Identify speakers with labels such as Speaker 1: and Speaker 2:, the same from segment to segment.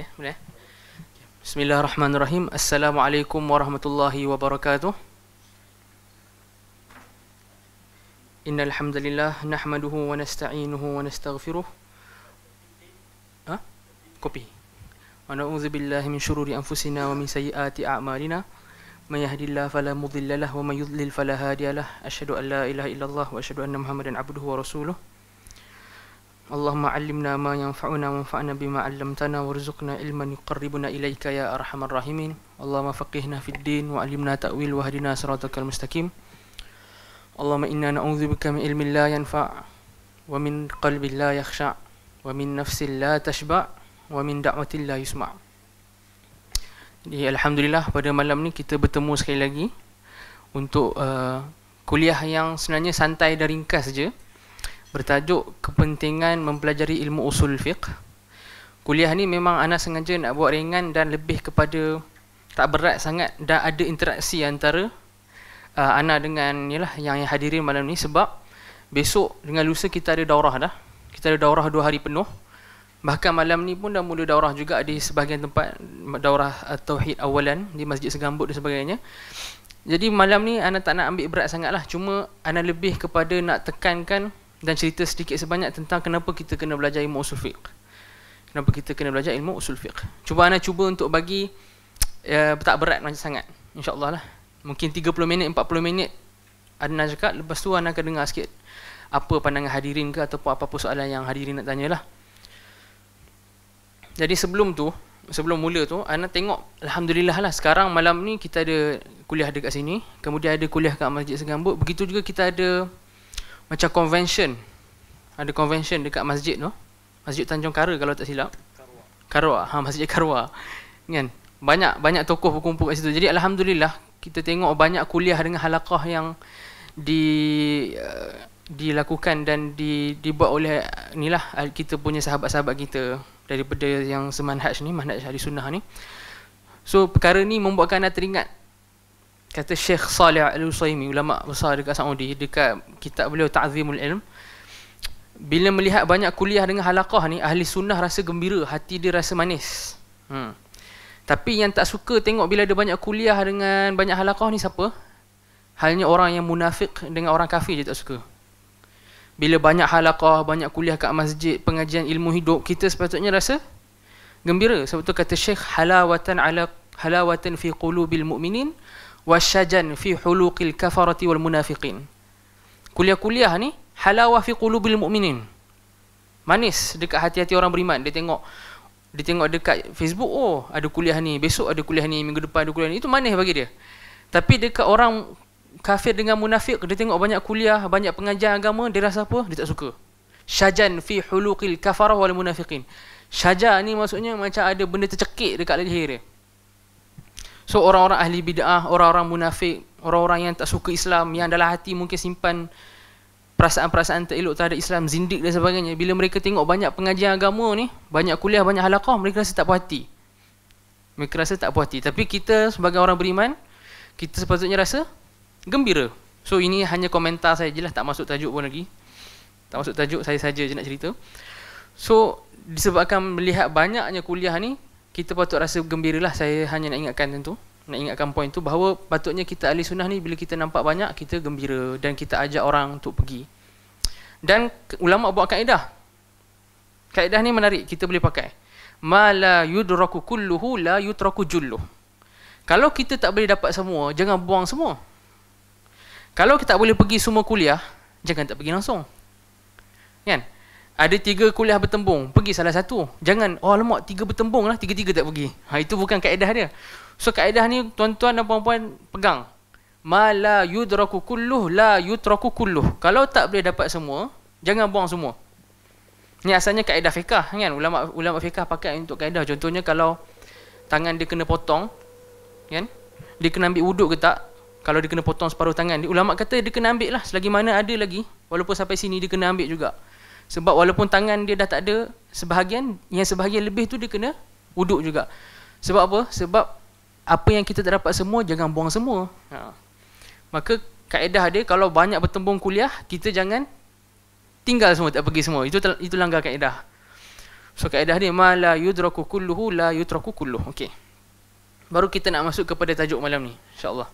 Speaker 1: Okey, boleh. Bismillahirrahmanirrahim. Assalamualaikum warahmatullahi wabarakatuh. Innal hamdalillah nahmaduhu wa nasta'inuhu wa nastaghfiruh. Ha? Kopi. Wa na'udzu billahi min shururi anfusina wa min sayyiati a'malina. May yahdihillah fala mudilla lahu wa may yudlil fala hadiya lahu. Ashhadu an la ilaha illallah wa ashhadu anna Muhammadan 'abduhu wa rasuluhu. Allahumma allimna ma yanfa'una wa anfa'na bima 'allamtana warzukna ilman yuqarribuna ilayka ya arhamar rahimin. Allahumma fi al din wa alimna ta'wil wa hdina al mustaqim. Allahumma inna na'udzubika min ilmin la yanfa' wa min qalbin la yakhsha' wa min nafsin la tashba' wa min da'watin la yusma'. Jadi alhamdulillah pada malam ni kita bertemu sekali lagi untuk uh, kuliah yang sebenarnya santai dan ringkas saja bertajuk kepentingan mempelajari ilmu usul fiqh. Kuliah ni memang ana sengaja nak buat ringan dan lebih kepada tak berat sangat dan ada interaksi antara uh, ana dengan yalah yang hadirin malam ni sebab besok dengan lusa kita ada daurah dah. Kita ada daurah dua hari penuh. Bahkan malam ni pun dah mula daurah juga di sebahagian tempat daurah uh, tauhid awalan di Masjid Segambut dan sebagainya. Jadi malam ni ana tak nak ambil berat sangatlah cuma ana lebih kepada nak tekankan dan cerita sedikit sebanyak tentang kenapa kita kena belajar ilmu usul fiqh. Kenapa kita kena belajar ilmu usul fiqh. Cuba anda cuba untuk bagi uh, tak berat macam sangat. InsyaAllah lah. Mungkin 30 minit, 40 minit Adnan cakap, lepas tu anda akan dengar sikit apa pandangan hadirin ke ataupun apa-apa soalan yang hadirin nak tanyalah. Jadi sebelum tu, sebelum mula tu, Ana tengok Alhamdulillah lah sekarang malam ni kita ada kuliah dekat sini, kemudian ada kuliah kat Masjid Segambut, begitu juga kita ada macam convention ada convention dekat masjid tu masjid Tanjung Kara kalau tak silap Karwa ha masjid Karwa kan banyak banyak tokoh berkumpul kat situ jadi alhamdulillah kita tengok banyak kuliah dengan halaqah yang di uh, dilakukan dan di, dibuat oleh inilah uh, uh, kita punya sahabat-sahabat kita daripada yang semanhaj ni manhaj hari sunnah ni so perkara ni membuatkan anda teringat kata Syekh Salih Al-Usaimi ulama besar dekat Saudi dekat kitab beliau Ta'zimul Ilm bila melihat banyak kuliah dengan halakah ni ahli sunnah rasa gembira hati dia rasa manis hmm. tapi yang tak suka tengok bila ada banyak kuliah dengan banyak halakah ni siapa halnya orang yang munafik dengan orang kafir je tak suka bila banyak halakah banyak kuliah kat masjid pengajian ilmu hidup kita sepatutnya rasa gembira sebab tu kata Syekh halawatan ala halawatan fi qulubil mu'minin wasyajan fi huluqil kafarati wal munafiqin. Kuliah-kuliah ni halawa fi qulubil mu'minin. Manis dekat hati-hati orang beriman. Dia tengok dia tengok dekat Facebook, oh ada kuliah ni, besok ada kuliah ni, minggu depan ada kuliah ni. Itu manis bagi dia. Tapi dekat orang kafir dengan munafik, dia tengok banyak kuliah, banyak pengajian agama, dia rasa apa? Dia tak suka. Syajan fi huluqil kafarah wal munafiqin. Syaja ni maksudnya macam ada benda tercekik dekat leher dia. So orang-orang ahli bid'ah, orang-orang munafik, orang-orang yang tak suka Islam, yang dalam hati mungkin simpan perasaan-perasaan tak elok terhadap Islam, zindik dan sebagainya. Bila mereka tengok banyak pengajian agama ni, banyak kuliah, banyak halakah, mereka rasa tak puas hati. Mereka rasa tak puas hati. Tapi kita sebagai orang beriman, kita sepatutnya rasa gembira. So ini hanya komentar saya je lah, tak masuk tajuk pun lagi. Tak masuk tajuk, saya saja je nak cerita. So disebabkan melihat banyaknya kuliah ni, kita patut rasa gembira lah saya hanya nak ingatkan tentu nak ingatkan poin tu bahawa patutnya kita ahli sunnah ni bila kita nampak banyak kita gembira dan kita ajak orang untuk pergi dan ulama buat kaedah kaedah ni menarik kita boleh pakai mala yudraku kulluhu la yutraku julluh kalau kita tak boleh dapat semua jangan buang semua kalau kita tak boleh pergi semua kuliah jangan tak pergi langsung kan yeah? ada tiga kuliah bertembung, pergi salah satu. Jangan, oh lemak, tiga bertembung lah, tiga-tiga tak pergi. Ha, itu bukan kaedah dia. So, kaedah ni tuan-tuan dan puan-puan pegang. Ma la yudraku kulluh, la yudraku kulluh. Kalau tak boleh dapat semua, jangan buang semua. Ni asalnya kaedah fiqah kan? Ulama ulama fiqah pakai untuk kaedah. Contohnya kalau tangan dia kena potong, kan? Dia kena ambil wuduk ke tak? Kalau dia kena potong separuh tangan, ulama kata dia kena ambil lah selagi mana ada lagi. Walaupun sampai sini dia kena ambil juga sebab walaupun tangan dia dah tak ada sebahagian yang sebahagian lebih tu dia kena wuduk juga sebab apa sebab apa yang kita tak dapat semua jangan buang semua ha. maka kaedah dia kalau banyak bertembung kuliah kita jangan tinggal semua tak pergi semua itu itu langgar kaedah so kaedah dia mala yudraku kulluhu la yutraku kulluh okey baru kita nak masuk kepada tajuk malam ni insyaallah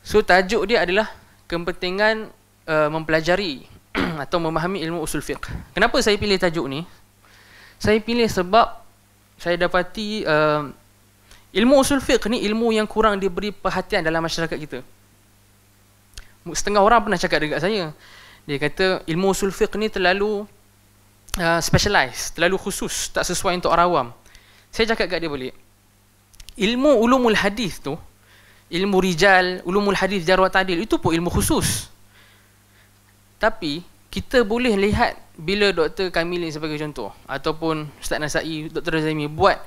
Speaker 1: so tajuk dia adalah kepentingan uh, mempelajari atau memahami ilmu usul fiqh. Kenapa saya pilih tajuk ni? Saya pilih sebab saya dapati uh, ilmu usul fiqh ni ilmu yang kurang diberi perhatian dalam masyarakat kita. Setengah orang pernah cakap dekat saya. Dia kata ilmu usul fiqh ni terlalu uh, specialized, terlalu khusus, tak sesuai untuk orang awam. Saya cakap kat dia balik. Ilmu ulumul hadis tu, ilmu rijal, ulumul hadis jarwa tadil itu pun ilmu khusus. Tapi kita boleh lihat bila Dr. Kamilin sebagai contoh ataupun Ustaz Nasai, Dr. Razimi buat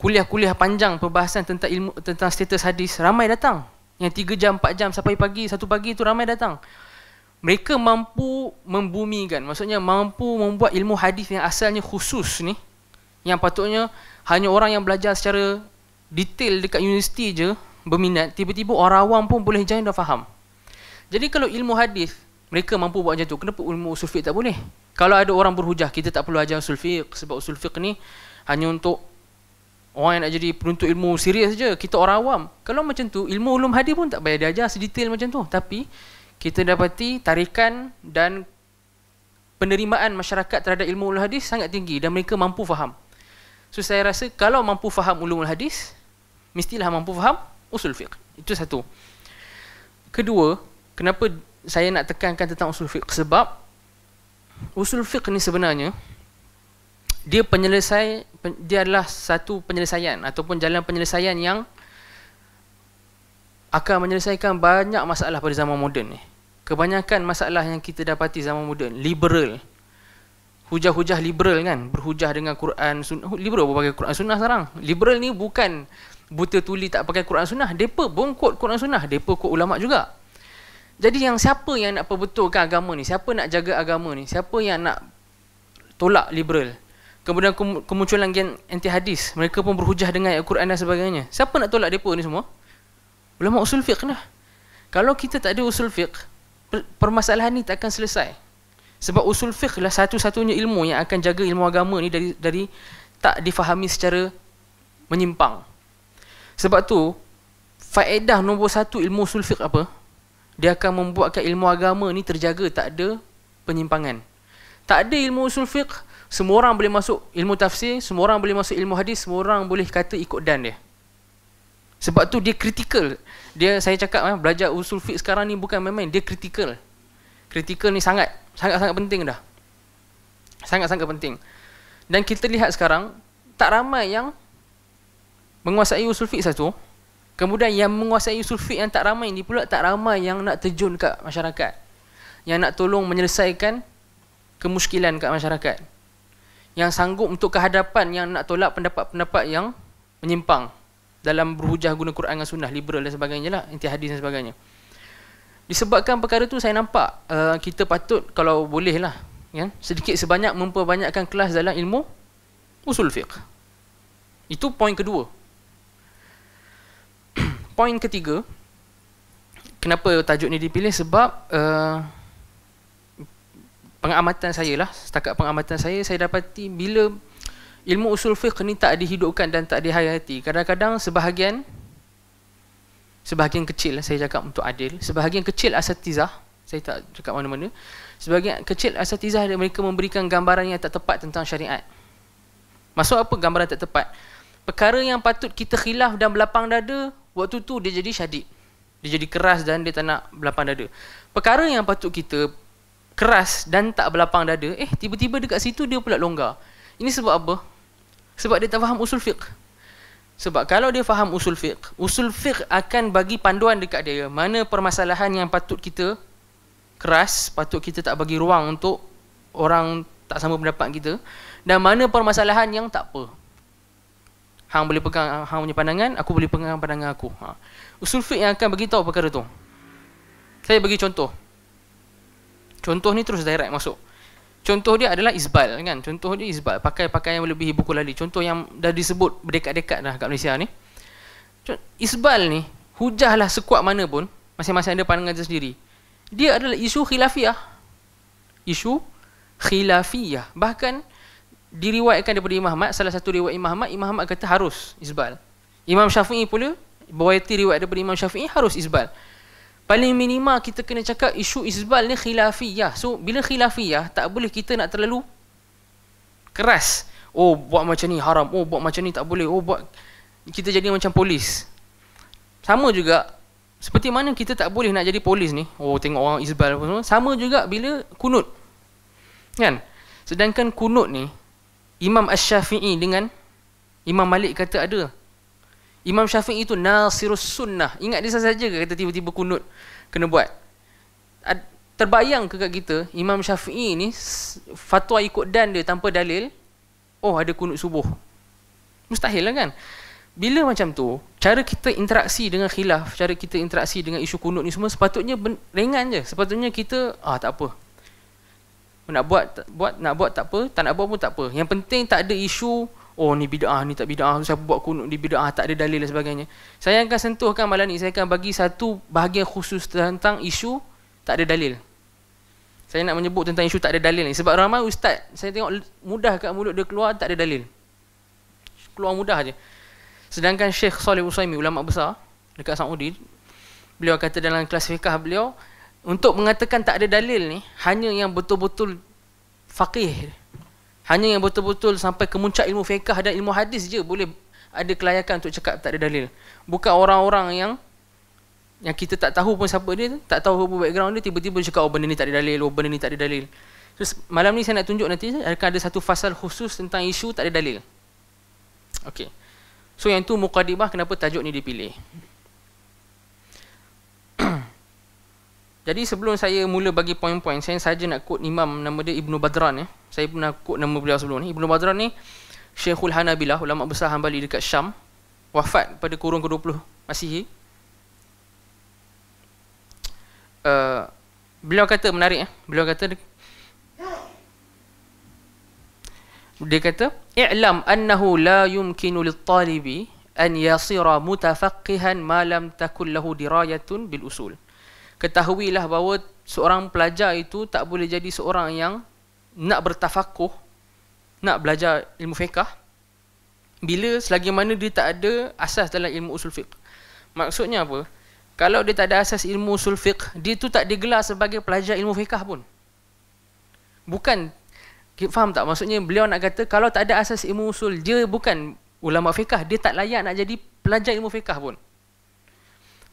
Speaker 1: kuliah-kuliah panjang perbahasan tentang ilmu tentang status hadis ramai datang. Yang 3 jam, 4 jam sampai pagi, 1 pagi itu ramai datang. Mereka mampu membumikan, maksudnya mampu membuat ilmu hadis yang asalnya khusus ni yang patutnya hanya orang yang belajar secara detail dekat universiti je berminat, tiba-tiba orang awam pun boleh jangan dan faham. Jadi kalau ilmu hadis mereka mampu buat macam tu kenapa ilmu usul fiqh tak boleh kalau ada orang berhujah kita tak perlu ajar usul fiqh sebab usul fiqh ni hanya untuk orang yang nak jadi penuntut ilmu serius saja kita orang awam kalau macam tu ilmu ulum hadis pun tak payah diajar sedetail macam tu tapi kita dapati tarikan dan penerimaan masyarakat terhadap ilmu ulum hadis sangat tinggi dan mereka mampu faham so saya rasa kalau mampu faham ulum hadis mestilah mampu faham usul fiqh itu satu kedua kenapa saya nak tekankan tentang usul fiqh sebab usul fiqh ni sebenarnya dia penyelesai dia adalah satu penyelesaian ataupun jalan penyelesaian yang akan menyelesaikan banyak masalah pada zaman moden ni. Kebanyakan masalah yang kita dapati zaman moden liberal. Hujah-hujah liberal kan, berhujah dengan Quran Sunnah. Liberal apa pakai Quran Sunnah sekarang? Liberal ni bukan buta tuli tak pakai Quran Sunnah, depa bongkot Quran Sunnah, depa kok ulama juga. Jadi yang siapa yang nak perbetulkan agama ni? Siapa nak jaga agama ni? Siapa yang nak tolak liberal? Kemudian kemunculan gen anti hadis, mereka pun berhujah dengan Al-Quran dan sebagainya. Siapa nak tolak depa ni semua? Ulama usul fiqh lah. Kalau kita tak ada usul fiqh, permasalahan ni tak akan selesai. Sebab usul fiqh lah satu-satunya ilmu yang akan jaga ilmu agama ni dari dari tak difahami secara menyimpang. Sebab tu, faedah nombor satu ilmu usul fiqh apa? dia akan membuatkan ilmu agama ni terjaga tak ada penyimpangan tak ada ilmu usul fiqh semua orang boleh masuk ilmu tafsir semua orang boleh masuk ilmu hadis semua orang boleh kata ikut dan dia sebab tu dia kritikal dia saya cakap eh, belajar usul fiqh sekarang ni bukan main-main dia kritikal kritikal ni sangat sangat-sangat penting dah sangat-sangat penting dan kita lihat sekarang tak ramai yang menguasai usul fiqh satu Kemudian yang menguasai usul sulfit yang tak ramai ni pula tak ramai yang nak terjun kat masyarakat. Yang nak tolong menyelesaikan kemuskilan kat masyarakat. Yang sanggup untuk kehadapan yang nak tolak pendapat-pendapat yang menyimpang dalam berhujah guna Quran dan sunnah liberal dan sebagainya lah inti hadis dan sebagainya. Disebabkan perkara tu saya nampak uh, kita patut kalau boleh lah ya, sedikit sebanyak memperbanyakkan kelas dalam ilmu usul fiqh. Itu poin kedua Poin ketiga, kenapa tajuk ni dipilih? Sebab uh, pengamatan saya lah, setakat pengamatan saya, saya dapati bila ilmu usul fiqh ni tak dihidupkan dan tak dihayati. Kadang-kadang sebahagian, sebahagian kecil lah saya cakap untuk adil, sebahagian kecil asatizah, saya tak cakap mana-mana, sebahagian kecil asatizah mereka memberikan gambaran yang tak tepat tentang syariat. Maksud apa gambaran tak tepat? Perkara yang patut kita khilaf dan belapang dada, Waktu tu dia jadi syadid. Dia jadi keras dan dia tak nak berlapang dada. Perkara yang patut kita keras dan tak berlapang dada, eh tiba-tiba dekat situ dia pula longgar. Ini sebab apa? Sebab dia tak faham usul fiqh. Sebab kalau dia faham usul fiqh, usul fiqh akan bagi panduan dekat dia mana permasalahan yang patut kita keras, patut kita tak bagi ruang untuk orang tak sama pendapat kita dan mana permasalahan yang tak apa hang boleh pegang hang punya pandangan, aku boleh pegang pandangan aku. Ha. Usul fiqh yang akan bagi tahu perkara tu. Saya bagi contoh. Contoh ni terus direct masuk. Contoh dia adalah isbal kan. Contoh dia isbal pakai pakaian yang lebih buku lali. Contoh yang dah disebut berdekat-dekat dah kat Malaysia ni. Isbal ni hujahlah sekuat mana pun masing-masing ada pandangan dia sendiri. Dia adalah isu khilafiah. Isu khilafiah. Bahkan diriwayatkan daripada Imam Ahmad, salah satu riwayat Imam Ahmad, Imam Ahmad kata harus isbal. Imam Syafi'i pula, berwayati riwayat daripada Imam Syafi'i harus isbal. Paling minima kita kena cakap isu isbal ni khilafiyah. So, bila khilafiyah, tak boleh kita nak terlalu keras. Oh, buat macam ni haram. Oh, buat macam ni tak boleh. Oh, buat... Kita jadi macam polis. Sama juga, seperti mana kita tak boleh nak jadi polis ni. Oh, tengok orang isbal pun semua. Sama juga bila kunut. Kan? Sedangkan kunut ni, Imam Ash-Shafi'i dengan Imam Malik kata ada. Imam Syafi'i itu nasirus sunnah. Ingat dia saja ke kata tiba-tiba kunut kena buat? Terbayang ke kat kita Imam Syafi'i ni fatwa ikut dan dia tanpa dalil oh ada kunut subuh. Mustahil lah kan? Bila macam tu, cara kita interaksi dengan khilaf, cara kita interaksi dengan isu kunut ni semua sepatutnya ringan je. Sepatutnya kita, ah tak apa, nak buat buat nak buat tak apa tak nak buat pun tak apa yang penting tak ada isu oh ni bidah ni tak bidah siapa buat kunut ni bidah tak ada dalil dan sebagainya saya akan sentuhkan malam ni saya akan bagi satu bahagian khusus tentang isu tak ada dalil saya nak menyebut tentang isu tak ada dalil ni sebab ramai ustaz saya tengok mudah kat mulut dia keluar tak ada dalil keluar mudah aje sedangkan Sheikh Salim Usaimi ulama besar dekat Saudi beliau kata dalam kelas beliau untuk mengatakan tak ada dalil ni hanya yang betul-betul faqih hanya yang betul-betul sampai ke muncak ilmu fiqh dan ilmu hadis je boleh ada kelayakan untuk cakap tak ada dalil bukan orang-orang yang yang kita tak tahu pun siapa dia tak tahu apa background dia tiba-tiba dia cakap oh benda ni tak ada dalil oh benda ni tak ada dalil terus malam ni saya nak tunjuk nanti akan ada satu fasal khusus tentang isu tak ada dalil Okey. So yang tu muqaddimah kenapa tajuk ni dipilih? Jadi sebelum saya mula bagi poin-poin, saya saja nak quote imam nama dia Ibnu Badran ya. Saya pernah quote nama beliau sebelum ni. Ibnu Badran ni Syekhul Hanabilah, ulama besar Hambali dekat Syam, wafat pada kurung ke-20 Masihi. Uh, beliau kata menarik ya. Beliau kata dia kata i'lam annahu la yumkinu lit-talibi an yasira mutafaqqihan ma lam takul lahu dirayatun bil usul ketahuilah bahawa seorang pelajar itu tak boleh jadi seorang yang nak bertafakuh, nak belajar ilmu fiqah bila selagi mana dia tak ada asas dalam ilmu usul fiqh. Maksudnya apa? Kalau dia tak ada asas ilmu usul fiqh, dia tu tak digelar sebagai pelajar ilmu fiqah pun. Bukan faham tak maksudnya beliau nak kata kalau tak ada asas ilmu usul, dia bukan ulama fiqah, dia tak layak nak jadi pelajar ilmu fiqah pun.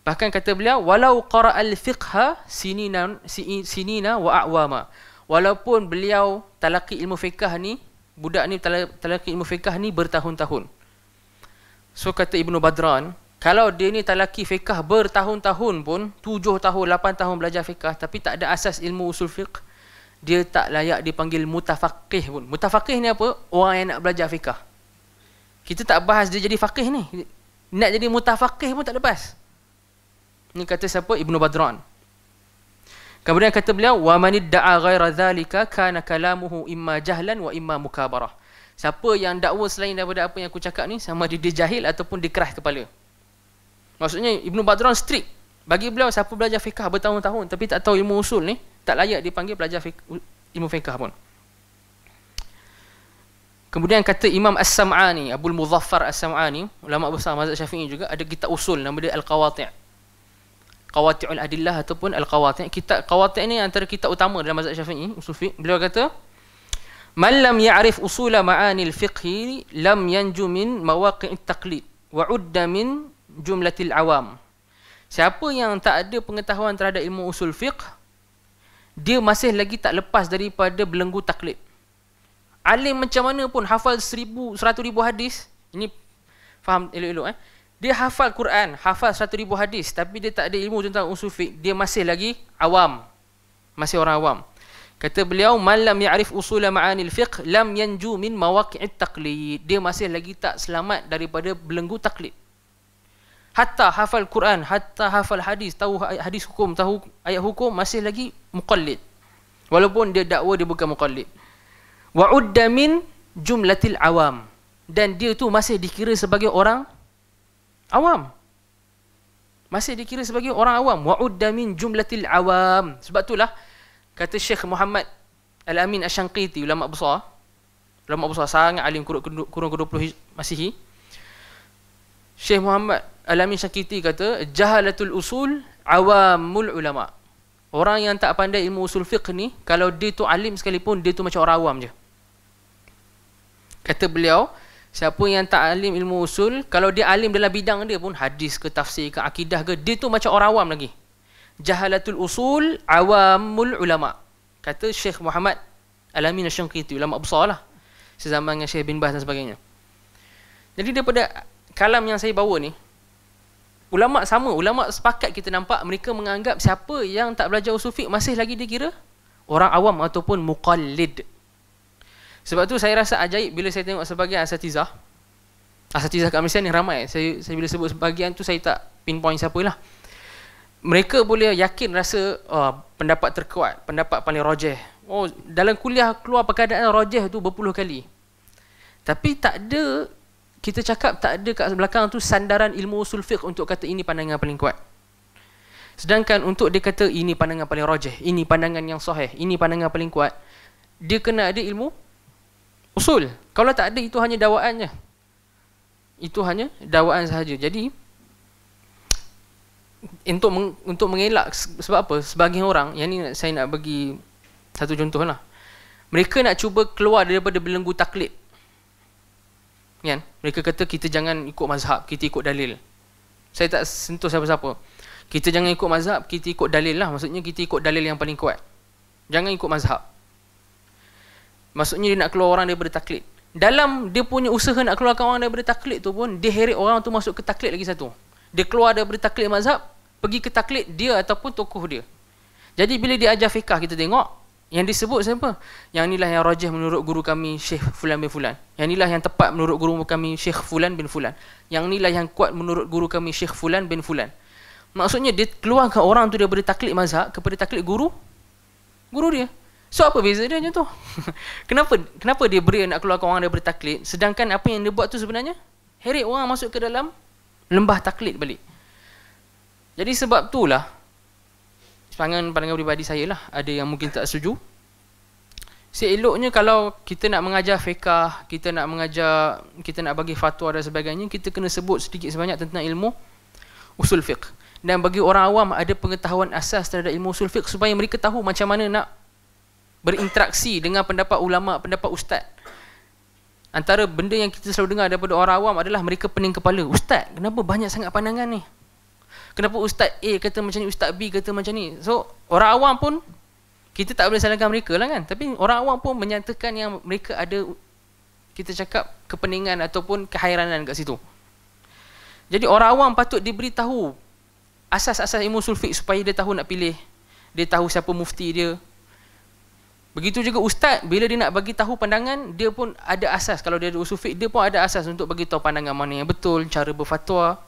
Speaker 1: Bahkan kata beliau walau qara al-fiqha sinina sinina wa a'wama. Walaupun beliau talaki ilmu fiqh ni, budak ni talaki ilmu fiqh ni bertahun-tahun. So kata Ibnu Badran, kalau dia ni talaki fiqh bertahun-tahun pun, tujuh tahun, lapan tahun belajar fiqh tapi tak ada asas ilmu usul fiqh, dia tak layak dipanggil mutafaqih pun. Mutafaqih ni apa? Orang yang nak belajar fiqh. Kita tak bahas dia jadi faqih ni. Nak jadi mutafaqih pun tak lepas. Ini kata siapa? Ibn Badran. Kemudian kata beliau, "Wa man idda'a ghaira dhalika kana kalamuhu imma jahlan wa imma mukabarah." Siapa yang dakwa selain daripada apa yang aku cakap ni sama ada dia jahil ataupun dia keras kepala. Maksudnya Ibn Badran strict. Bagi beliau siapa belajar fiqh bertahun-tahun tapi tak tahu ilmu usul ni, tak layak dipanggil pelajar fiqh, ilmu fiqh pun. Kemudian kata Imam As-Sam'ani, Abu Muzaffar As-Sam'ani, ulama besar mazhab Syafi'i juga ada kitab usul nama dia Al-Qawati'. Qawati'ul Adillah ataupun Al-Qawati' Kita Qawati' ni antara kita utama dalam mazhab Syafi'i usul fiqh beliau kata man lam ya'rif usul ma'ani al-fiqh lam yanju min mawaqi' at-taqlid wa udda min jumlatil awam siapa yang tak ada pengetahuan terhadap ilmu usul fiqh dia masih lagi tak lepas daripada belenggu taklid alim macam mana pun hafal seribu, seratus ribu hadis ini faham elok-elok eh dia hafal Quran, hafal 100,000 hadis tapi dia tak ada ilmu tentang usul fiqh, dia masih lagi awam. Masih orang awam. Kata beliau, "Man lam ya'rif usul ma'ani al-fiqh lam yanju min mawaqi'it taqlid." Dia masih lagi tak selamat daripada belenggu taklid. Hatta hafal Quran, hatta hafal hadis, tahu hadis hukum, tahu ayat hukum masih lagi muqallid. Walaupun dia dakwa dia bukan muqallid. Wa min jumlatil awam. Dan dia tu masih dikira sebagai orang Awam. Masih dikira sebagai orang awam. Wa'udda min jumlatil awam. Sebab itulah kata Syekh Muhammad Al-Amin Ashanqiti, ulama besar. Ulama besar sangat alim kurun ke-20 Masihi. Syekh Muhammad Al-Amin Ashanqiti kata, Jahalatul usul awamul ulama. Orang yang tak pandai ilmu usul fiqh ni, kalau dia tu alim sekalipun, dia tu macam orang awam je. Kata beliau, Siapa yang tak alim ilmu usul, kalau dia alim dalam bidang dia pun hadis ke tafsir ke akidah ke, dia tu macam orang awam lagi. Jahalatul usul awamul ulama. Kata Syekh Muhammad Alamin Asyankiti, ulama besar lah. Sezaman dengan Syekh bin Bas dan sebagainya. Jadi daripada kalam yang saya bawa ni, ulama sama, ulama sepakat kita nampak mereka menganggap siapa yang tak belajar usul fiqh masih lagi dikira orang awam ataupun muqallid. Sebab tu saya rasa ajaib bila saya tengok sebahagian asatizah. Asatizah kat Malaysia ni ramai. Saya, saya bila sebut sebahagian tu saya tak pinpoint siapa lah. Mereka boleh yakin rasa uh, pendapat terkuat, pendapat paling rojeh. Oh, dalam kuliah keluar perkataan rojeh tu berpuluh kali. Tapi tak ada, kita cakap tak ada kat belakang tu sandaran ilmu usul fiqh untuk kata ini pandangan paling kuat. Sedangkan untuk dia kata ini pandangan paling rojeh, ini pandangan yang sahih, ini pandangan paling kuat, dia kena ada ilmu usul. Kalau tak ada itu hanya dawaan Itu hanya dawaan sahaja. Jadi untuk meng, untuk mengelak sebab apa? Sebagian orang, yang ni saya nak bagi satu contoh lah. Mereka nak cuba keluar daripada belenggu taklid. Kan? Mereka kata kita jangan ikut mazhab, kita ikut dalil. Saya tak sentuh siapa-siapa. Kita jangan ikut mazhab, kita ikut dalil lah. Maksudnya kita ikut dalil yang paling kuat. Jangan ikut mazhab. Maksudnya dia nak keluar orang daripada taklid. Dalam dia punya usaha nak keluarkan orang daripada taklid tu pun, dia heret orang tu masuk ke taklid lagi satu. Dia keluar daripada taklid mazhab, pergi ke taklid dia ataupun tokoh dia. Jadi bila dia ajar fiqah kita tengok, yang disebut siapa? Yang inilah yang rajih menurut guru kami Syekh Fulan bin Fulan. Yang inilah yang tepat menurut guru kami Syekh Fulan bin Fulan. Yang inilah yang kuat menurut guru kami Syekh Fulan bin Fulan. Maksudnya dia keluarkan orang tu daripada taklid mazhab kepada taklid guru guru dia. So apa beza dia macam tu? kenapa kenapa dia beri nak keluarkan orang daripada taklid sedangkan apa yang dia buat tu sebenarnya heret orang masuk ke dalam lembah-taklid balik. Jadi sebab itulah pandangan pandangan pribadi saya lah ada yang mungkin tak setuju. Seeloknya kalau kita nak mengajar fiqah, kita nak mengajar, kita nak bagi fatwa dan sebagainya, kita kena sebut sedikit sebanyak tentang ilmu usul fiqh. Dan bagi orang awam ada pengetahuan asas terhadap ilmu usul fiqh supaya mereka tahu macam mana nak berinteraksi dengan pendapat ulama, pendapat ustaz. Antara benda yang kita selalu dengar daripada orang awam adalah mereka pening kepala. Ustaz, kenapa banyak sangat pandangan ni? Kenapa ustaz A kata macam ni, ustaz B kata macam ni? So, orang awam pun kita tak boleh salahkan mereka lah kan. Tapi orang awam pun menyatakan yang mereka ada kita cakap kepeningan ataupun kehairanan kat situ. Jadi orang awam patut diberitahu asas-asas ilmu sulfik supaya dia tahu nak pilih. Dia tahu siapa mufti dia, Begitu juga ustaz bila dia nak bagi tahu pandangan dia pun ada asas kalau dia ada usul fiqh dia pun ada asas untuk bagi tahu pandangan mana yang betul cara berfatwa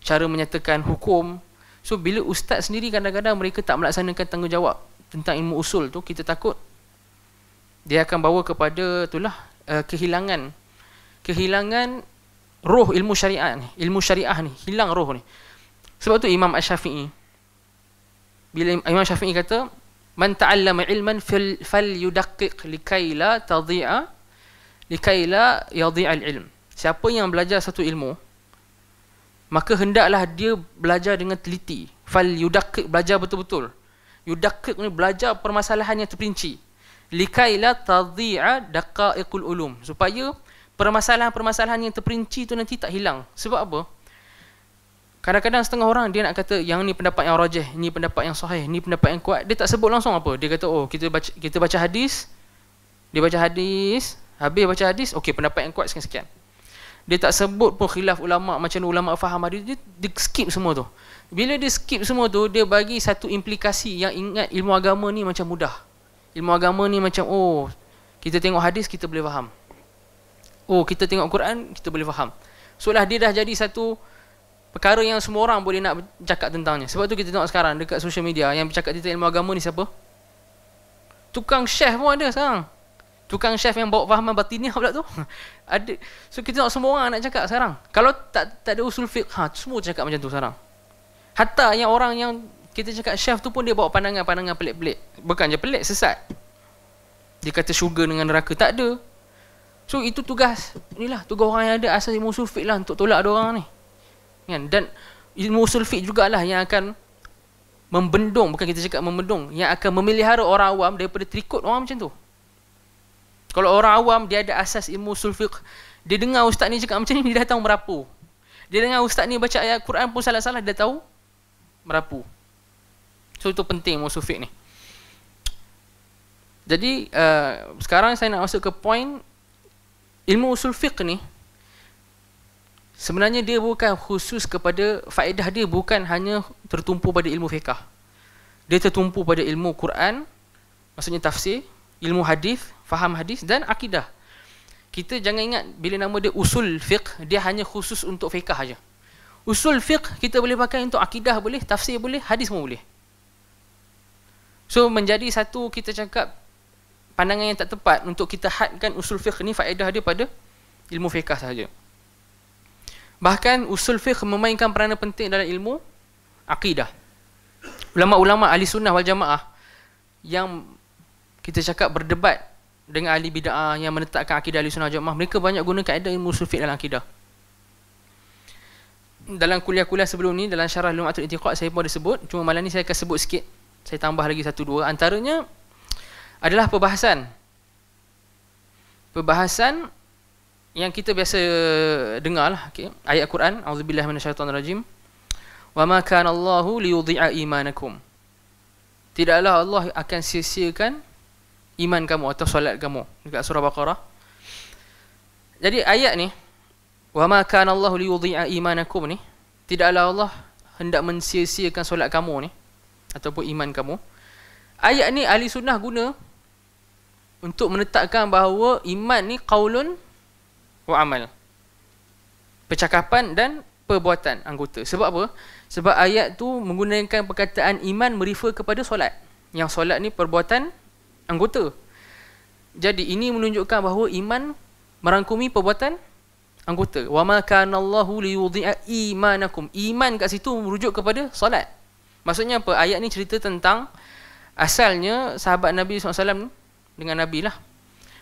Speaker 1: cara menyatakan hukum so bila ustaz sendiri kadang-kadang mereka tak melaksanakan tanggungjawab tentang ilmu usul tu kita takut dia akan bawa kepada itulah uh, kehilangan kehilangan roh ilmu syariah ni ilmu syariah ni hilang roh ni sebab tu Imam Asy-Syafi'i bila Imam Syafi'i kata man ta'allama ilman fal fal yudaqqiq la tadhi'a likay la yadhi'a al-ilm siapa yang belajar satu ilmu maka hendaklah dia belajar dengan teliti fal yudaqqiq belajar betul-betul yudaqqiq ni belajar yang terperinci likay la tadhi'a daqa'iqul ulum supaya permasalahan-permasalahan yang terperinci tu nanti tak hilang sebab apa Kadang-kadang setengah orang dia nak kata yang ni pendapat yang rajih, ni pendapat yang sahih, ni pendapat yang kuat. Dia tak sebut langsung apa. Dia kata, "Oh, kita baca kita baca hadis." Dia baca hadis, habis baca hadis, okey pendapat yang kuat sekian-sekian. Dia tak sebut pun khilaf ulama macam ulama faham hadis dia, dia skip semua tu. Bila dia skip semua tu, dia bagi satu implikasi yang ingat ilmu agama ni macam mudah. Ilmu agama ni macam, "Oh, kita tengok hadis kita boleh faham." Oh, kita tengok Quran kita boleh faham. So dia dah jadi satu perkara yang semua orang boleh nak cakap tentangnya. Sebab tu kita tengok sekarang dekat social media yang bercakap tentang ilmu agama ni siapa? Tukang chef pun ada sekarang. Tukang chef yang bawa fahaman batiniah pula tu. ada. so kita tengok semua orang nak cakap sekarang. Kalau tak tak ada usul fiqh, ha, semua cakap macam tu sekarang. Hatta yang orang yang kita cakap chef tu pun dia bawa pandangan-pandangan pelik-pelik. Bukan je pelik, sesat. Dia kata syurga dengan neraka. Tak ada. So itu tugas. Inilah tugas orang yang ada asas ilmu usul fiqh lah untuk tolak ada orang ni kan dan ilmu usul fiqh jugalah yang akan membendung bukan kita cakap membendung yang akan memelihara orang awam daripada terikut orang macam tu kalau orang awam dia ada asas ilmu usul fiqh dia dengar ustaz ni cakap macam ni dia dah tahu merapu dia dengar ustaz ni baca ayat Quran pun salah-salah dia tahu merapu so itu penting ilmu usul fiqh ni jadi uh, sekarang saya nak masuk ke point ilmu usul fiqh ni sebenarnya dia bukan khusus kepada faedah dia bukan hanya tertumpu pada ilmu fiqah. Dia tertumpu pada ilmu Quran, maksudnya tafsir, ilmu hadis, faham hadis dan akidah. Kita jangan ingat bila nama dia usul fiqh, dia hanya khusus untuk fiqah saja. Usul fiqh kita boleh pakai untuk akidah boleh, tafsir boleh, hadis semua boleh. So menjadi satu kita cakap pandangan yang tak tepat untuk kita hadkan usul fiqh ni faedah dia pada ilmu fiqah saja. Bahkan usul fiqh memainkan peranan penting dalam ilmu akidah. Ulama-ulama ahli sunnah wal jamaah yang kita cakap berdebat dengan ahli bid'ah yang menetapkan akidah ahli sunnah wal jamaah, mereka banyak guna kaedah ilmu usul fiqh dalam akidah. Dalam kuliah-kuliah sebelum ni, dalam syarah Lumatul Intiqat, saya pun ada sebut. Cuma malam ni saya akan sebut sikit. Saya tambah lagi satu dua. Antaranya adalah perbahasan. Perbahasan yang kita biasa dengarlah okey ayat Quran auzubillahi minasyaitonirrajim wa ma kana Allahu liyudhi'a imanakum tidaklah Allah akan sia-siakan iman kamu atau solat kamu dekat surah baqarah jadi ayat ni wa ma kana Allahu liyudhi'a imanakum ni tidaklah Allah hendak mensia-siakan solat kamu ni ataupun iman kamu ayat ni ahli sunnah guna untuk menetapkan bahawa iman ni qaulun wa oh, amal percakapan dan perbuatan anggota sebab apa sebab ayat tu menggunakan perkataan iman merefer kepada solat yang solat ni perbuatan anggota jadi ini menunjukkan bahawa iman merangkumi perbuatan anggota wa ma kana Allahu liyudhi'a imanakum iman kat situ merujuk kepada solat maksudnya apa ayat ni cerita tentang asalnya sahabat Nabi SAW dengan Nabi lah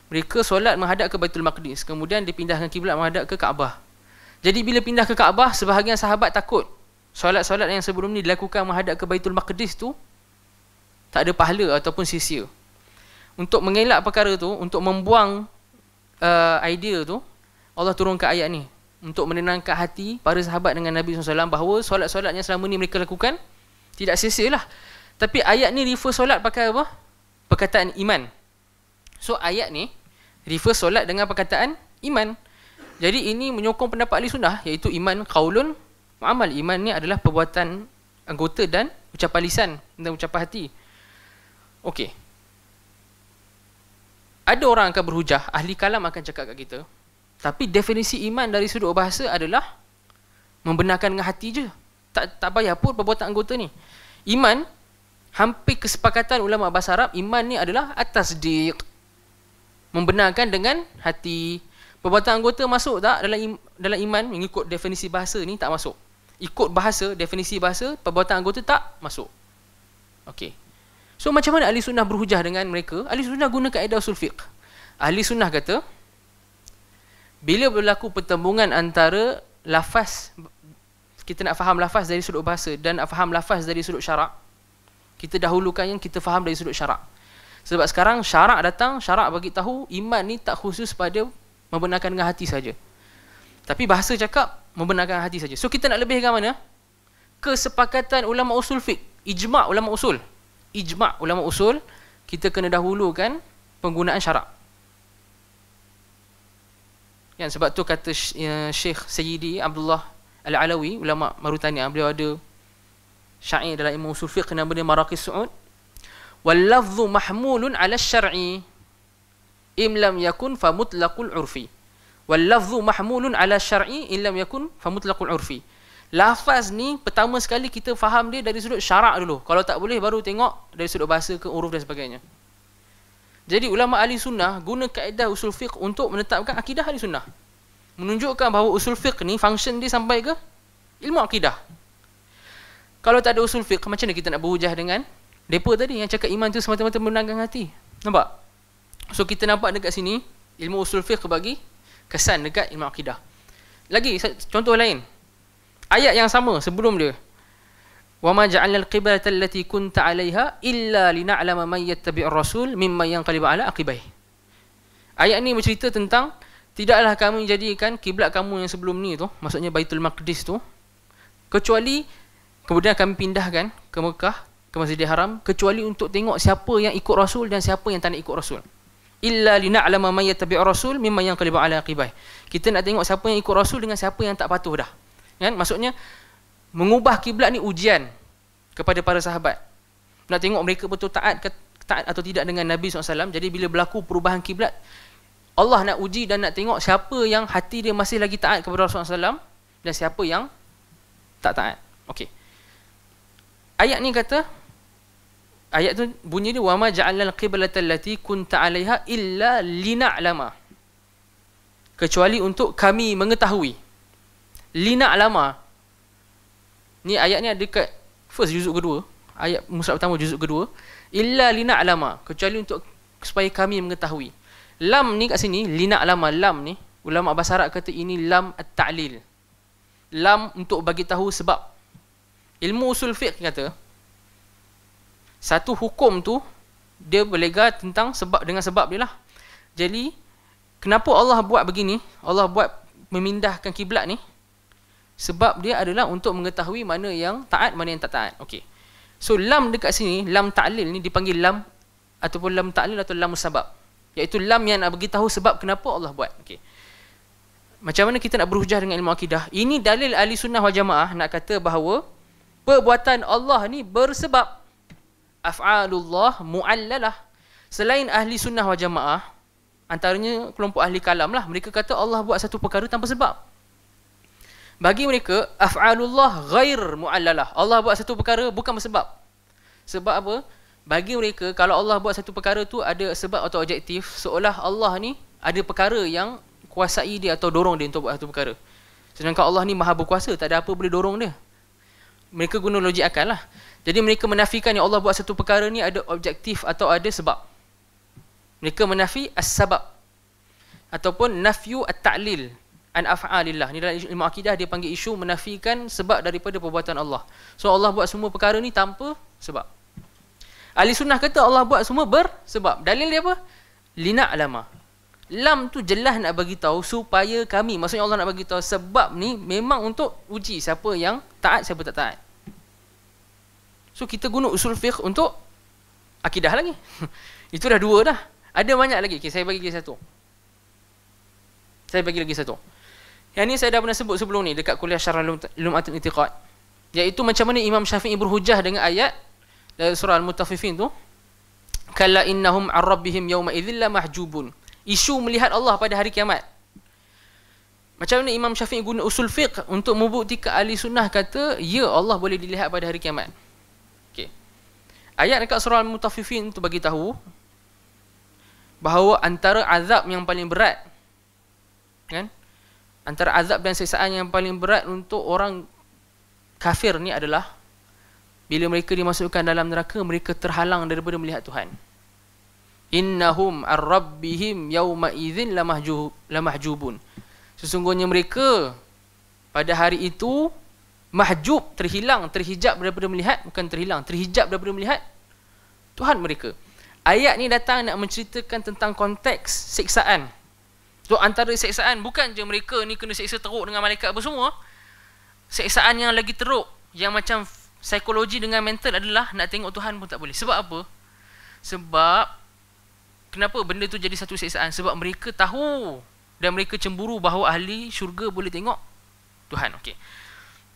Speaker 1: mereka solat menghadap ke Baitul Maqdis kemudian dipindahkan kiblat menghadap ke Kaabah jadi bila pindah ke Kaabah sebahagian sahabat takut solat-solat yang sebelum ni dilakukan menghadap ke Baitul Maqdis tu tak ada pahala ataupun sia-sia untuk mengelak perkara tu untuk membuang uh, idea tu Allah turun ke ayat ni untuk menenangkan hati para sahabat dengan Nabi SAW bahawa solat-solat yang selama ni mereka lakukan tidak sia-sia lah tapi ayat ni refer solat pakai apa? perkataan iman so ayat ni refer solat dengan perkataan iman. Jadi ini menyokong pendapat ahli sunnah iaitu iman qaulun amal. Iman ni adalah perbuatan anggota dan ucapan lisan dan ucapan hati. Okey. Ada orang akan berhujah, ahli kalam akan cakap kat kita. Tapi definisi iman dari sudut bahasa adalah membenarkan dengan hati je. Tak tak payah pun perbuatan anggota ni. Iman hampir kesepakatan ulama bahasa Arab iman ni adalah atas diq membenarkan dengan hati. Perbuatan anggota masuk tak dalam im- dalam iman mengikut definisi bahasa ni tak masuk. Ikut bahasa, definisi bahasa, perbuatan anggota tak masuk. Okey. So macam mana ahli sunnah berhujah dengan mereka? Ahli sunnah guna kaedah usul fiqh. Ahli sunnah kata bila berlaku pertembungan antara lafaz kita nak faham lafaz dari sudut bahasa dan nak faham lafaz dari sudut syarak kita dahulukan yang kita faham dari sudut syarak sebab sekarang syarak datang, syarak bagi tahu iman ni tak khusus pada membenarkan dengan hati saja. Tapi bahasa cakap membenarkan hati saja. So kita nak lebih ke mana? Kesepakatan ulama usul fiqh, ijma' ulama usul. Ijma' ulama usul kita kena dahulukan penggunaan syarak. Yang sebab tu kata ya, Syekh Sayyidi Abdullah Al-Alawi, ulama Marutania, beliau ada syair dalam imam usul fiqh nama dia Maraqis Su'ud. Wallafzu mahmulun ala syar'i Im lam yakun famutlaqul urfi Wallafzu mahmulun ala syar'i Im lam yakun famutlaqul urfi Lafaz ni pertama sekali kita faham dia dari sudut syarak dulu Kalau tak boleh baru tengok dari sudut bahasa ke uruf dan sebagainya Jadi ulama ahli sunnah guna kaedah usul fiqh Untuk menetapkan akidah ahli sunnah Menunjukkan bahawa usul fiqh ni function dia sampai ke ilmu akidah kalau tak ada usul fiqh, macam mana kita nak berhujah dengan Depa tadi yang cakap iman tu semata-mata menangkan hati. Nampak? So kita nampak dekat sini ilmu usul fiqh bagi kesan dekat ilmu akidah. Lagi contoh lain. Ayat yang sama sebelum dia. Wa ma ja'alnal qiblatal lati kunta 'alayha illa lina'lama may yattabi'ur rasul mimma yanqalibu 'ala aqibaihi. Ayat ni bercerita tentang tidaklah kamu jadikan kiblat kamu yang sebelum ni tu, maksudnya Baitul Maqdis tu kecuali kemudian kami pindahkan ke Mekah ke Masjidil Haram kecuali untuk tengok siapa yang ikut Rasul dan siapa yang tak nak ikut Rasul. Illa lina'lama may yattabi'ur rasul mimman yanqalibu ala aqibah. Kita nak tengok siapa yang ikut Rasul dengan siapa yang tak patuh dah. Kan? Maksudnya mengubah kiblat ni ujian kepada para sahabat. Nak tengok mereka betul taat ke taat atau tidak dengan Nabi SAW. Jadi bila berlaku perubahan kiblat, Allah nak uji dan nak tengok siapa yang hati dia masih lagi taat kepada Rasulullah SAW dan siapa yang tak taat. Okey. Ayat ni kata, ayat tu bunyi dia wama ja'alal qiblatal lati kunta 'alaiha illa lina'lama kecuali untuk kami mengetahui lina'lama ni ayat ni ada dekat first juzuk kedua ayat musrah pertama juzuk kedua illa lina'lama kecuali untuk supaya kami mengetahui lam ni kat sini lina'lama lam ni ulama bahasa Arab kata ini lam at-ta'lil lam untuk bagi tahu sebab ilmu usul fiqh kata satu hukum tu dia berlega tentang sebab dengan sebab dia lah. Jadi kenapa Allah buat begini? Allah buat memindahkan kiblat ni sebab dia adalah untuk mengetahui mana yang taat mana yang tak taat. Okey. So lam dekat sini, lam ta'lil ni dipanggil lam ataupun lam ta'lil atau lam musabab. Iaitu lam yang nak bagi tahu sebab kenapa Allah buat. Okey. Macam mana kita nak berhujah dengan ilmu akidah? Ini dalil ahli sunnah wal jamaah nak kata bahawa perbuatan Allah ni bersebab af'alullah mu'allalah. Selain ahli sunnah wa jamaah, antaranya kelompok ahli kalam lah, mereka kata Allah buat satu perkara tanpa sebab. Bagi mereka, af'alullah ghair mu'allalah. Allah buat satu perkara bukan bersebab. Sebab apa? Bagi mereka, kalau Allah buat satu perkara tu ada sebab atau objektif, seolah Allah ni ada perkara yang kuasai dia atau dorong dia untuk buat satu perkara. Sedangkan Allah ni maha berkuasa, tak ada apa boleh dorong dia. Mereka guna logik akal lah. Jadi mereka menafikan yang Allah buat satu perkara ni ada objektif atau ada sebab. Mereka menafi as-sabab ataupun nafyu at-ta'lil an af'alillah. Ni dalam ilmu akidah dia panggil isu menafikan sebab daripada perbuatan Allah. So Allah buat semua perkara ni tanpa sebab. Ahli sunnah kata Allah buat semua bersebab. Dalil dia apa? Lina'lama. Lam tu jelas nak bagi tahu supaya kami maksudnya Allah nak bagi tahu sebab ni memang untuk uji siapa yang taat siapa tak taat. So kita guna usul fiqh untuk akidah lagi. Itu dah dua dah. Ada banyak lagi. Okay, saya bagi lagi satu. Saya bagi lagi satu. Yang ni saya dah pernah sebut sebelum ni dekat kuliah syarah lumatul itiqad. Iaitu macam mana Imam Syafi'i berhujah dengan ayat dalam eh, surah Al-Mutaffifin tu. Kala innahum al-Rabbihim yawma idhilla mahjubun. Isu melihat Allah pada hari kiamat. Macam mana Imam Syafi'i guna usul fiqh untuk membuktikan ahli sunnah kata, ya Allah boleh dilihat pada hari kiamat. Ayat dekat surah Al-Mutaffifin tu bagi tahu bahawa antara azab yang paling berat kan antara azab dan siksaan yang paling berat untuk orang kafir ni adalah bila mereka dimasukkan dalam neraka mereka terhalang daripada melihat Tuhan innahum ar-rabbihim yawma idzin lamahjub lamahjubun sesungguhnya mereka pada hari itu mahjub terhilang terhijab daripada melihat bukan terhilang terhijab daripada melihat Tuhan mereka ayat ni datang nak menceritakan tentang konteks siksaan so antara siksaan bukan je mereka ni kena seksa teruk dengan malaikat apa semua siksaan yang lagi teruk yang macam psikologi dengan mental adalah nak tengok Tuhan pun tak boleh sebab apa sebab kenapa benda tu jadi satu siksaan sebab mereka tahu dan mereka cemburu bahawa ahli syurga boleh tengok Tuhan okey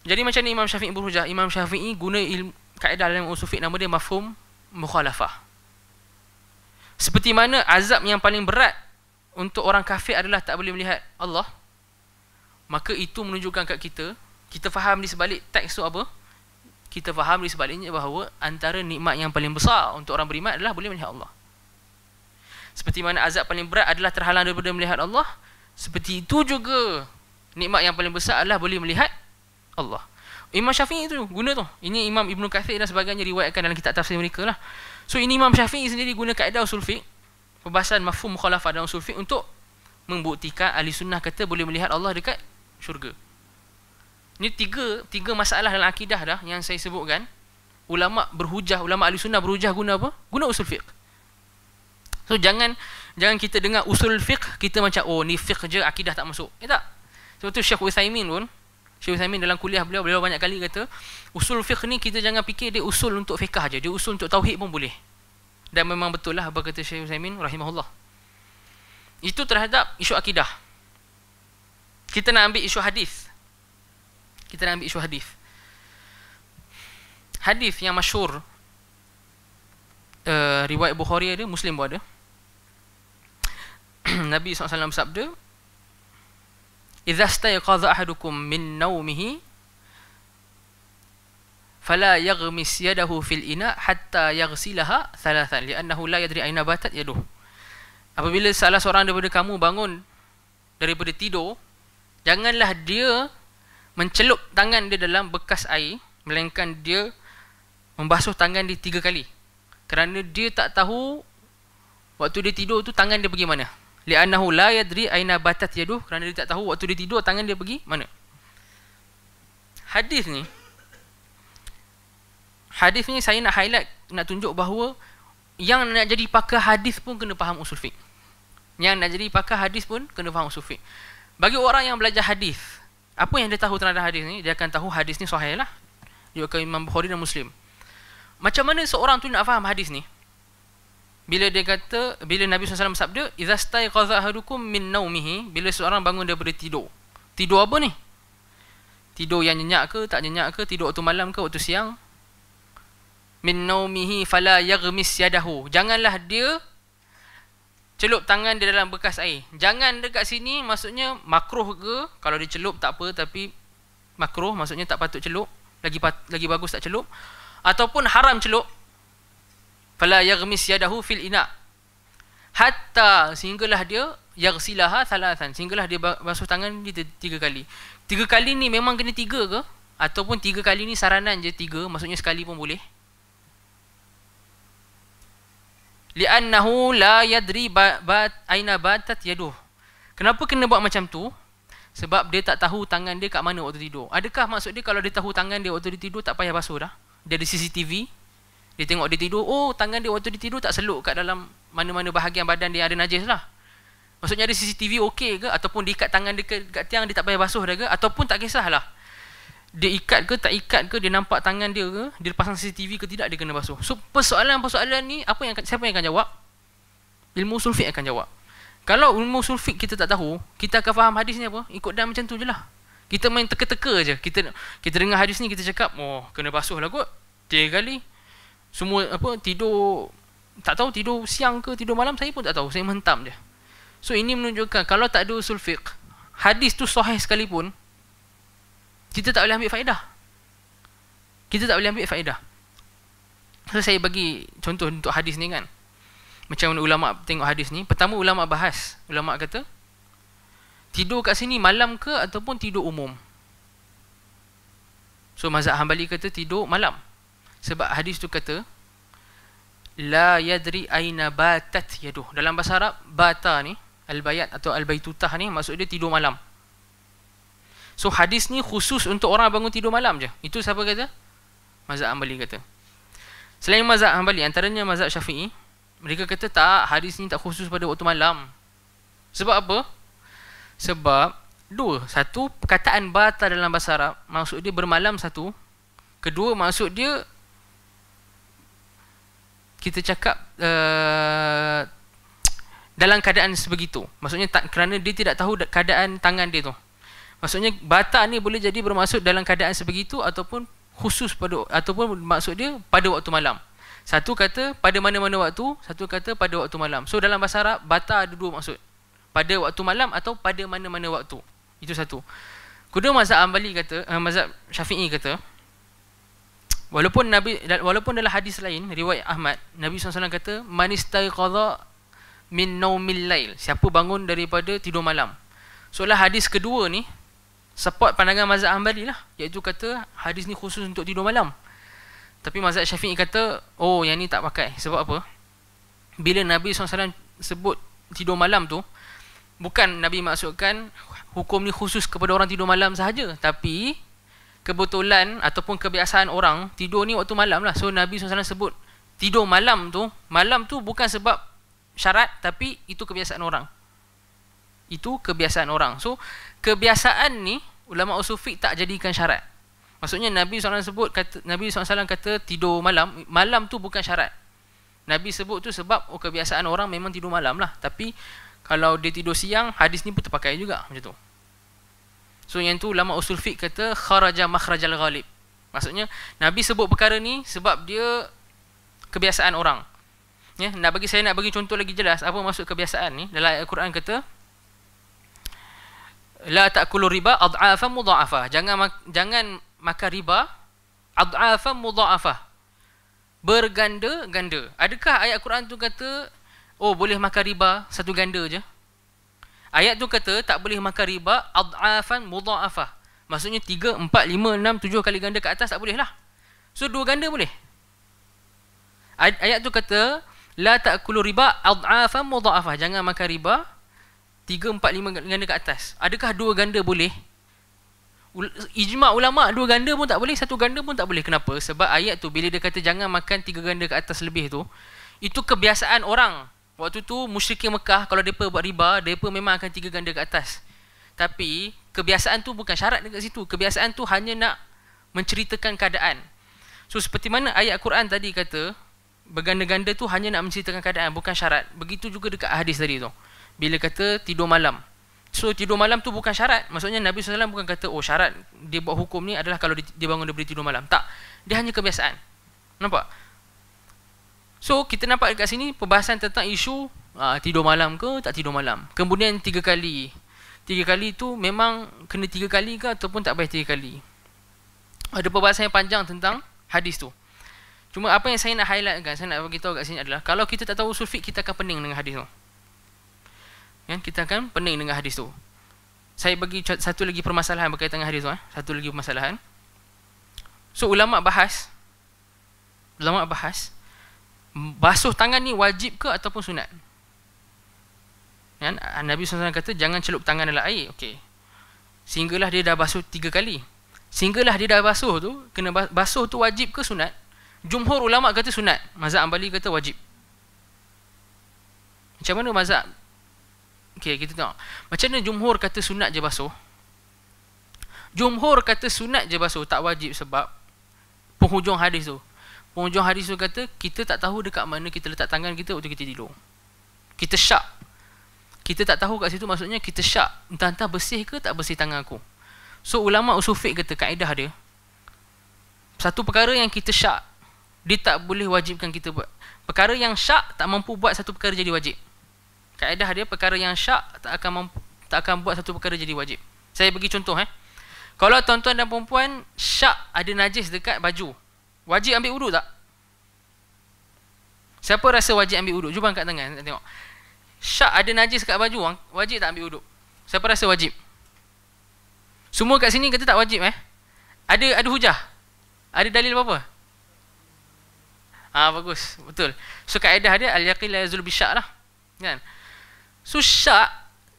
Speaker 1: jadi macam ni Imam Syafi'i Ibn Hujah. Imam Syafi'i guna ilmu kaedah dalam usul usufiq nama dia mafhum mukhalafah. Seperti mana azab yang paling berat untuk orang kafir adalah tak boleh melihat Allah. Maka itu menunjukkan kat kita, kita faham di sebalik teks tu apa? Kita faham di sebaliknya bahawa antara nikmat yang paling besar untuk orang beriman adalah boleh melihat Allah. Seperti mana azab paling berat adalah terhalang daripada melihat Allah, seperti itu juga nikmat yang paling besar adalah boleh melihat Allah. Imam Syafi'i itu guna tu. Ini Imam Ibnu Kathir dan sebagainya riwayatkan dalam kitab tafsir mereka lah. So ini Imam Syafi'i sendiri guna kaedah usul fiqh. Pembahasan mafhum mukhalafah dalam usul fiqh untuk membuktikan ahli sunnah kata boleh melihat Allah dekat syurga. Ini tiga tiga masalah dalam akidah dah yang saya sebutkan. Ulama berhujah, ulama ahli sunnah berhujah guna apa? Guna usul fiqh. So jangan jangan kita dengar usul fiqh kita macam oh ni fiqh je akidah tak masuk. Eh tak. Sebab tu Syekh Uthaimin pun Syekh Uthaymin dalam kuliah beliau beliau banyak kali kata usul fiqh ni kita jangan fikir dia usul untuk fiqh aja dia usul untuk tauhid pun boleh dan memang betul lah apa kata Syekh Uthaymin rahimahullah itu terhadap isu akidah kita nak ambil isu hadis kita nak ambil isu hadis hadis yang masyur uh, eh, riwayat Bukhari ada Muslim pun ada Nabi SAW bersabda idza stayqadha ahadukum min nawmihi fala yaghmis yadahu fil ina hatta yaghsilaha thalathan li'annahu la yadri ayna batat yaduh apabila salah seorang daripada kamu bangun daripada tidur janganlah dia mencelup tangan dia dalam bekas air melainkan dia membasuh tangan dia tiga kali kerana dia tak tahu waktu dia tidur tu tangan dia pergi mana li'annahu la yadri aina batat yaduh kerana dia tak tahu waktu dia tidur tangan dia pergi mana hadis ni hadis ni saya nak highlight nak tunjuk bahawa yang nak jadi pakar hadis pun kena faham usul fiqh yang nak jadi pakar hadis pun kena faham usul fiqh bagi orang yang belajar hadis apa yang dia tahu tentang hadis ni dia akan tahu hadis ni sahihlah, lah dia akan Imam Bukhari dan Muslim macam mana seorang tu nak faham hadis ni bila dia kata bila Nabi SAW sabda idza stay qadha min naumihi bila seorang bangun daripada tidur tidur apa ni tidur yang nyenyak ke tak nyenyak ke tidur waktu malam ke waktu siang min naumihi fala yaghmis yadahu janganlah dia celup tangan dia dalam bekas air jangan dekat sini maksudnya makruh ke kalau dia celup tak apa tapi makruh maksudnya tak patut celup lagi pat, lagi bagus tak celup ataupun haram celup fala yaghmis yadahu fil ina hatta sehinggalah dia yaghsilaha thalathan sehinggalah dia basuh tangan dia tiga kali tiga kali ni memang kena tiga ke ataupun tiga kali ni saranan je tiga maksudnya sekali pun boleh li'annahu la yadri bat aina batat yaduh kenapa kena buat macam tu sebab dia tak tahu tangan dia kat mana waktu tidur adakah maksud dia kalau dia tahu tangan dia waktu dia tidur tak payah basuh dah dia ada CCTV dia tengok dia tidur, oh tangan dia waktu dia tidur tak seluk kat dalam mana-mana bahagian badan dia ada najis lah. Maksudnya ada CCTV okey ke? Ataupun diikat tangan dia ke, kat tiang dia tak payah basuh dah ke? Ataupun tak kisahlah. Dia ikat ke tak ikat ke? Dia nampak tangan dia ke? Dia pasang CCTV ke tidak dia kena basuh. So persoalan-persoalan ni apa yang siapa yang akan jawab? Ilmu sulfiq akan jawab. Kalau ilmu sulfiq kita tak tahu, kita akan faham hadis ni apa? Ikut dan macam tu je lah. Kita main teka-teka je. Kita kita dengar hadis ni, kita cakap, oh, kena basuh lah kot. Tiga kali, semua apa tidur tak tahu tidur siang ke tidur malam saya pun tak tahu. Saya mentam dia. So ini menunjukkan kalau tak ada usul fiqh, hadis tu sahih sekalipun kita tak boleh ambil faedah. Kita tak boleh ambil faedah. So saya bagi contoh untuk hadis ni kan. Macam mana ulama tengok hadis ni, pertama ulama bahas. Ulama kata tidur kat sini malam ke ataupun tidur umum. So mazhab Hambali kata tidur malam sebab hadis tu kata la yadri aina batat yaduh dalam bahasa Arab bata ni albayat atau al-baitutah ni maksud dia tidur malam so hadis ni khusus untuk orang bangun tidur malam je itu siapa kata mazhab hanbali kata selain mazhab hanbali antaranya mazhab syafi'i mereka kata tak hadis ni tak khusus pada waktu malam sebab apa sebab dua satu perkataan bata dalam bahasa Arab maksud dia bermalam satu kedua maksud dia kita cakap uh, dalam keadaan sebegitu. Maksudnya tak, kerana dia tidak tahu keadaan tangan dia tu. Maksudnya bata ni boleh jadi bermaksud dalam keadaan sebegitu ataupun khusus pada ataupun maksud dia pada waktu malam. Satu kata pada mana-mana waktu, satu kata pada waktu malam. So dalam bahasa Arab bata ada dua maksud. Pada waktu malam atau pada mana-mana waktu. Itu satu. Kedua mazhab Ambali kata, uh, mazhab Syafi'i kata, Walaupun Nabi walaupun dalam hadis lain riwayat Ahmad Nabi SAW kata manistai qadha min naumil lail siapa bangun daripada tidur malam. Soalah hadis kedua ni support pandangan mazhab Hanbali lah iaitu kata hadis ni khusus untuk tidur malam. Tapi mazhab Syafi'i kata oh yang ni tak pakai sebab apa? Bila Nabi SAW sebut tidur malam tu bukan Nabi maksudkan hukum ni khusus kepada orang tidur malam sahaja tapi kebetulan ataupun kebiasaan orang tidur ni waktu malam lah. So Nabi SAW sebut tidur malam tu, malam tu bukan sebab syarat tapi itu kebiasaan orang. Itu kebiasaan orang. So kebiasaan ni ulama usufi tak jadikan syarat. Maksudnya Nabi SAW sebut kata, Nabi SAW kata tidur malam, malam tu bukan syarat. Nabi sebut tu sebab oh, kebiasaan orang memang tidur malam lah. Tapi kalau dia tidur siang, hadis ni pun terpakai juga macam tu. So yang tu lama usul fiqh kata kharaja makhrajal ghalib. Maksudnya Nabi sebut perkara ni sebab dia kebiasaan orang. Ya, nak bagi saya nak bagi contoh lagi jelas apa maksud kebiasaan ni dalam Al-Quran kata la ta'kulu riba adhafa mudhafa. Jangan jangan makan riba adhafa mudhafa. Berganda ganda. Adakah ayat Quran tu kata oh boleh makan riba satu ganda je? Ayat tu kata tak boleh makan riba adafan mudhaafah. Maksudnya 3 4 5 6 7 kali ganda ke atas tak boleh lah. So dua ganda boleh. Ayat tu kata la taakulu riba adafan mudhaafah. Jangan makan riba 3 4 5 ganda ke atas. Adakah dua ganda boleh? Ijma ulama dua ganda pun tak boleh, satu ganda pun tak boleh. Kenapa? Sebab ayat tu bila dia kata jangan makan tiga ganda ke atas lebih tu, itu kebiasaan orang. Waktu tu musyrikin Mekah kalau depa buat riba, depa memang akan tiga ganda ke atas. Tapi kebiasaan tu bukan syarat dekat situ. Kebiasaan tu hanya nak menceritakan keadaan. So seperti mana ayat Quran tadi kata berganda-ganda tu hanya nak menceritakan keadaan bukan syarat. Begitu juga dekat hadis tadi tu. Bila kata tidur malam. So tidur malam tu bukan syarat. Maksudnya Nabi SAW bukan kata oh syarat dia buat hukum ni adalah kalau dia bangun dia beri tidur malam. Tak. Dia hanya kebiasaan. Nampak? So kita nampak dekat sini perbahasan tentang isu uh, tidur malam ke tak tidur malam. Kemudian tiga kali. Tiga kali tu memang kena tiga kali ke ataupun tak payah tiga kali. Ada perbahasan yang panjang tentang hadis tu. Cuma apa yang saya nak highlightkan, saya nak bagi tahu kat sini adalah kalau kita tak tahu usul fiqh kita akan pening dengan hadis tu. Kan kita akan pening dengan hadis tu. Saya bagi satu lagi permasalahan berkaitan dengan hadis tu eh. Satu lagi permasalahan. So ulama bahas ulama bahas basuh tangan ni wajib ke ataupun sunat? Kan? Ah, Nabi SAW kata jangan celup tangan dalam air. Okey. Sehinggalah dia dah basuh tiga kali. Sehinggalah dia dah basuh tu, kena basuh tu wajib ke sunat? Jumhur ulama kata sunat. Mazhab Ambali kata wajib. Macam mana mazhab? Okey, kita tengok. Macam mana jumhur kata sunat je basuh? Jumhur kata sunat je basuh, tak wajib sebab penghujung hadis tu. Pengunjung hadis tu kata Kita tak tahu dekat mana kita letak tangan kita Waktu kita tidur Kita syak Kita tak tahu kat situ maksudnya Kita syak Entah-entah bersih ke tak bersih tangan aku So ulama usufik kata kaedah dia Satu perkara yang kita syak Dia tak boleh wajibkan kita buat Perkara yang syak tak mampu buat satu perkara jadi wajib Kaedah dia perkara yang syak tak akan mampu, tak akan buat satu perkara jadi wajib Saya bagi contoh eh kalau tuan-tuan dan perempuan syak ada najis dekat baju Wajib ambil wuduk tak? Siapa rasa wajib ambil wuduk? Cuba angkat tangan, nak tengok. Syak ada najis kat baju, wajib tak ambil wuduk? Siapa rasa wajib? Semua kat sini kata tak wajib eh? Ada ada hujah? Ada dalil apa-apa? Ah ha, bagus, betul. So kaedah dia al-yaqin la yazul bisyak lah. Kan? So syak,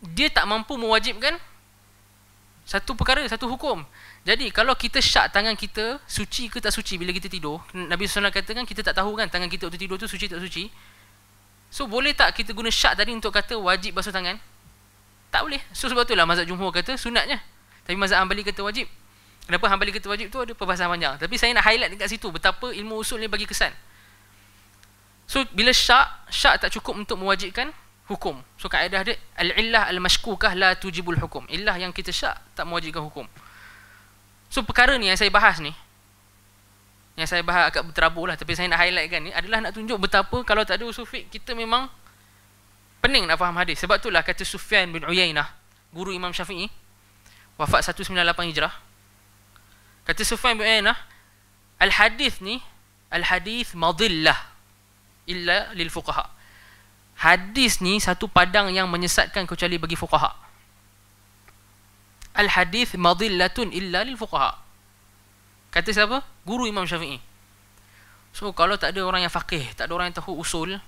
Speaker 1: dia tak mampu mewajibkan satu perkara, satu hukum. Jadi kalau kita syak tangan kita suci ke tak suci bila kita tidur, Nabi SAW kata kan kita tak tahu kan tangan kita waktu tidur tu suci tak suci. So boleh tak kita guna syak tadi untuk kata wajib basuh tangan? Tak boleh. So sebab itulah mazhab jumhur kata sunatnya. Tapi mazhab Hambali kata wajib. Kenapa Hambali kata wajib tu ada perbahasan panjang. Tapi saya nak highlight dekat situ betapa ilmu usul ni bagi kesan. So bila syak, syak tak cukup untuk mewajibkan hukum. So kaedah dia al-illah al-mashkukah la tujibul hukum. Illah yang kita syak tak mewajibkan hukum. So perkara ni yang saya bahas ni yang saya bahas agak berterabur lah tapi saya nak highlightkan ni adalah nak tunjuk betapa kalau tak ada usul kita memang pening nak faham hadis sebab itulah kata Sufyan bin Uyainah guru Imam Syafi'i wafat 198 Hijrah kata Sufyan bin Uyainah al hadis ni al hadis madillah illa lil fuqaha hadis ni satu padang yang menyesatkan kecuali bagi fuqaha al hadith madillatun illa lil fuqaha kata siapa guru imam syafi'i so kalau tak ada orang yang faqih tak ada orang yang tahu usul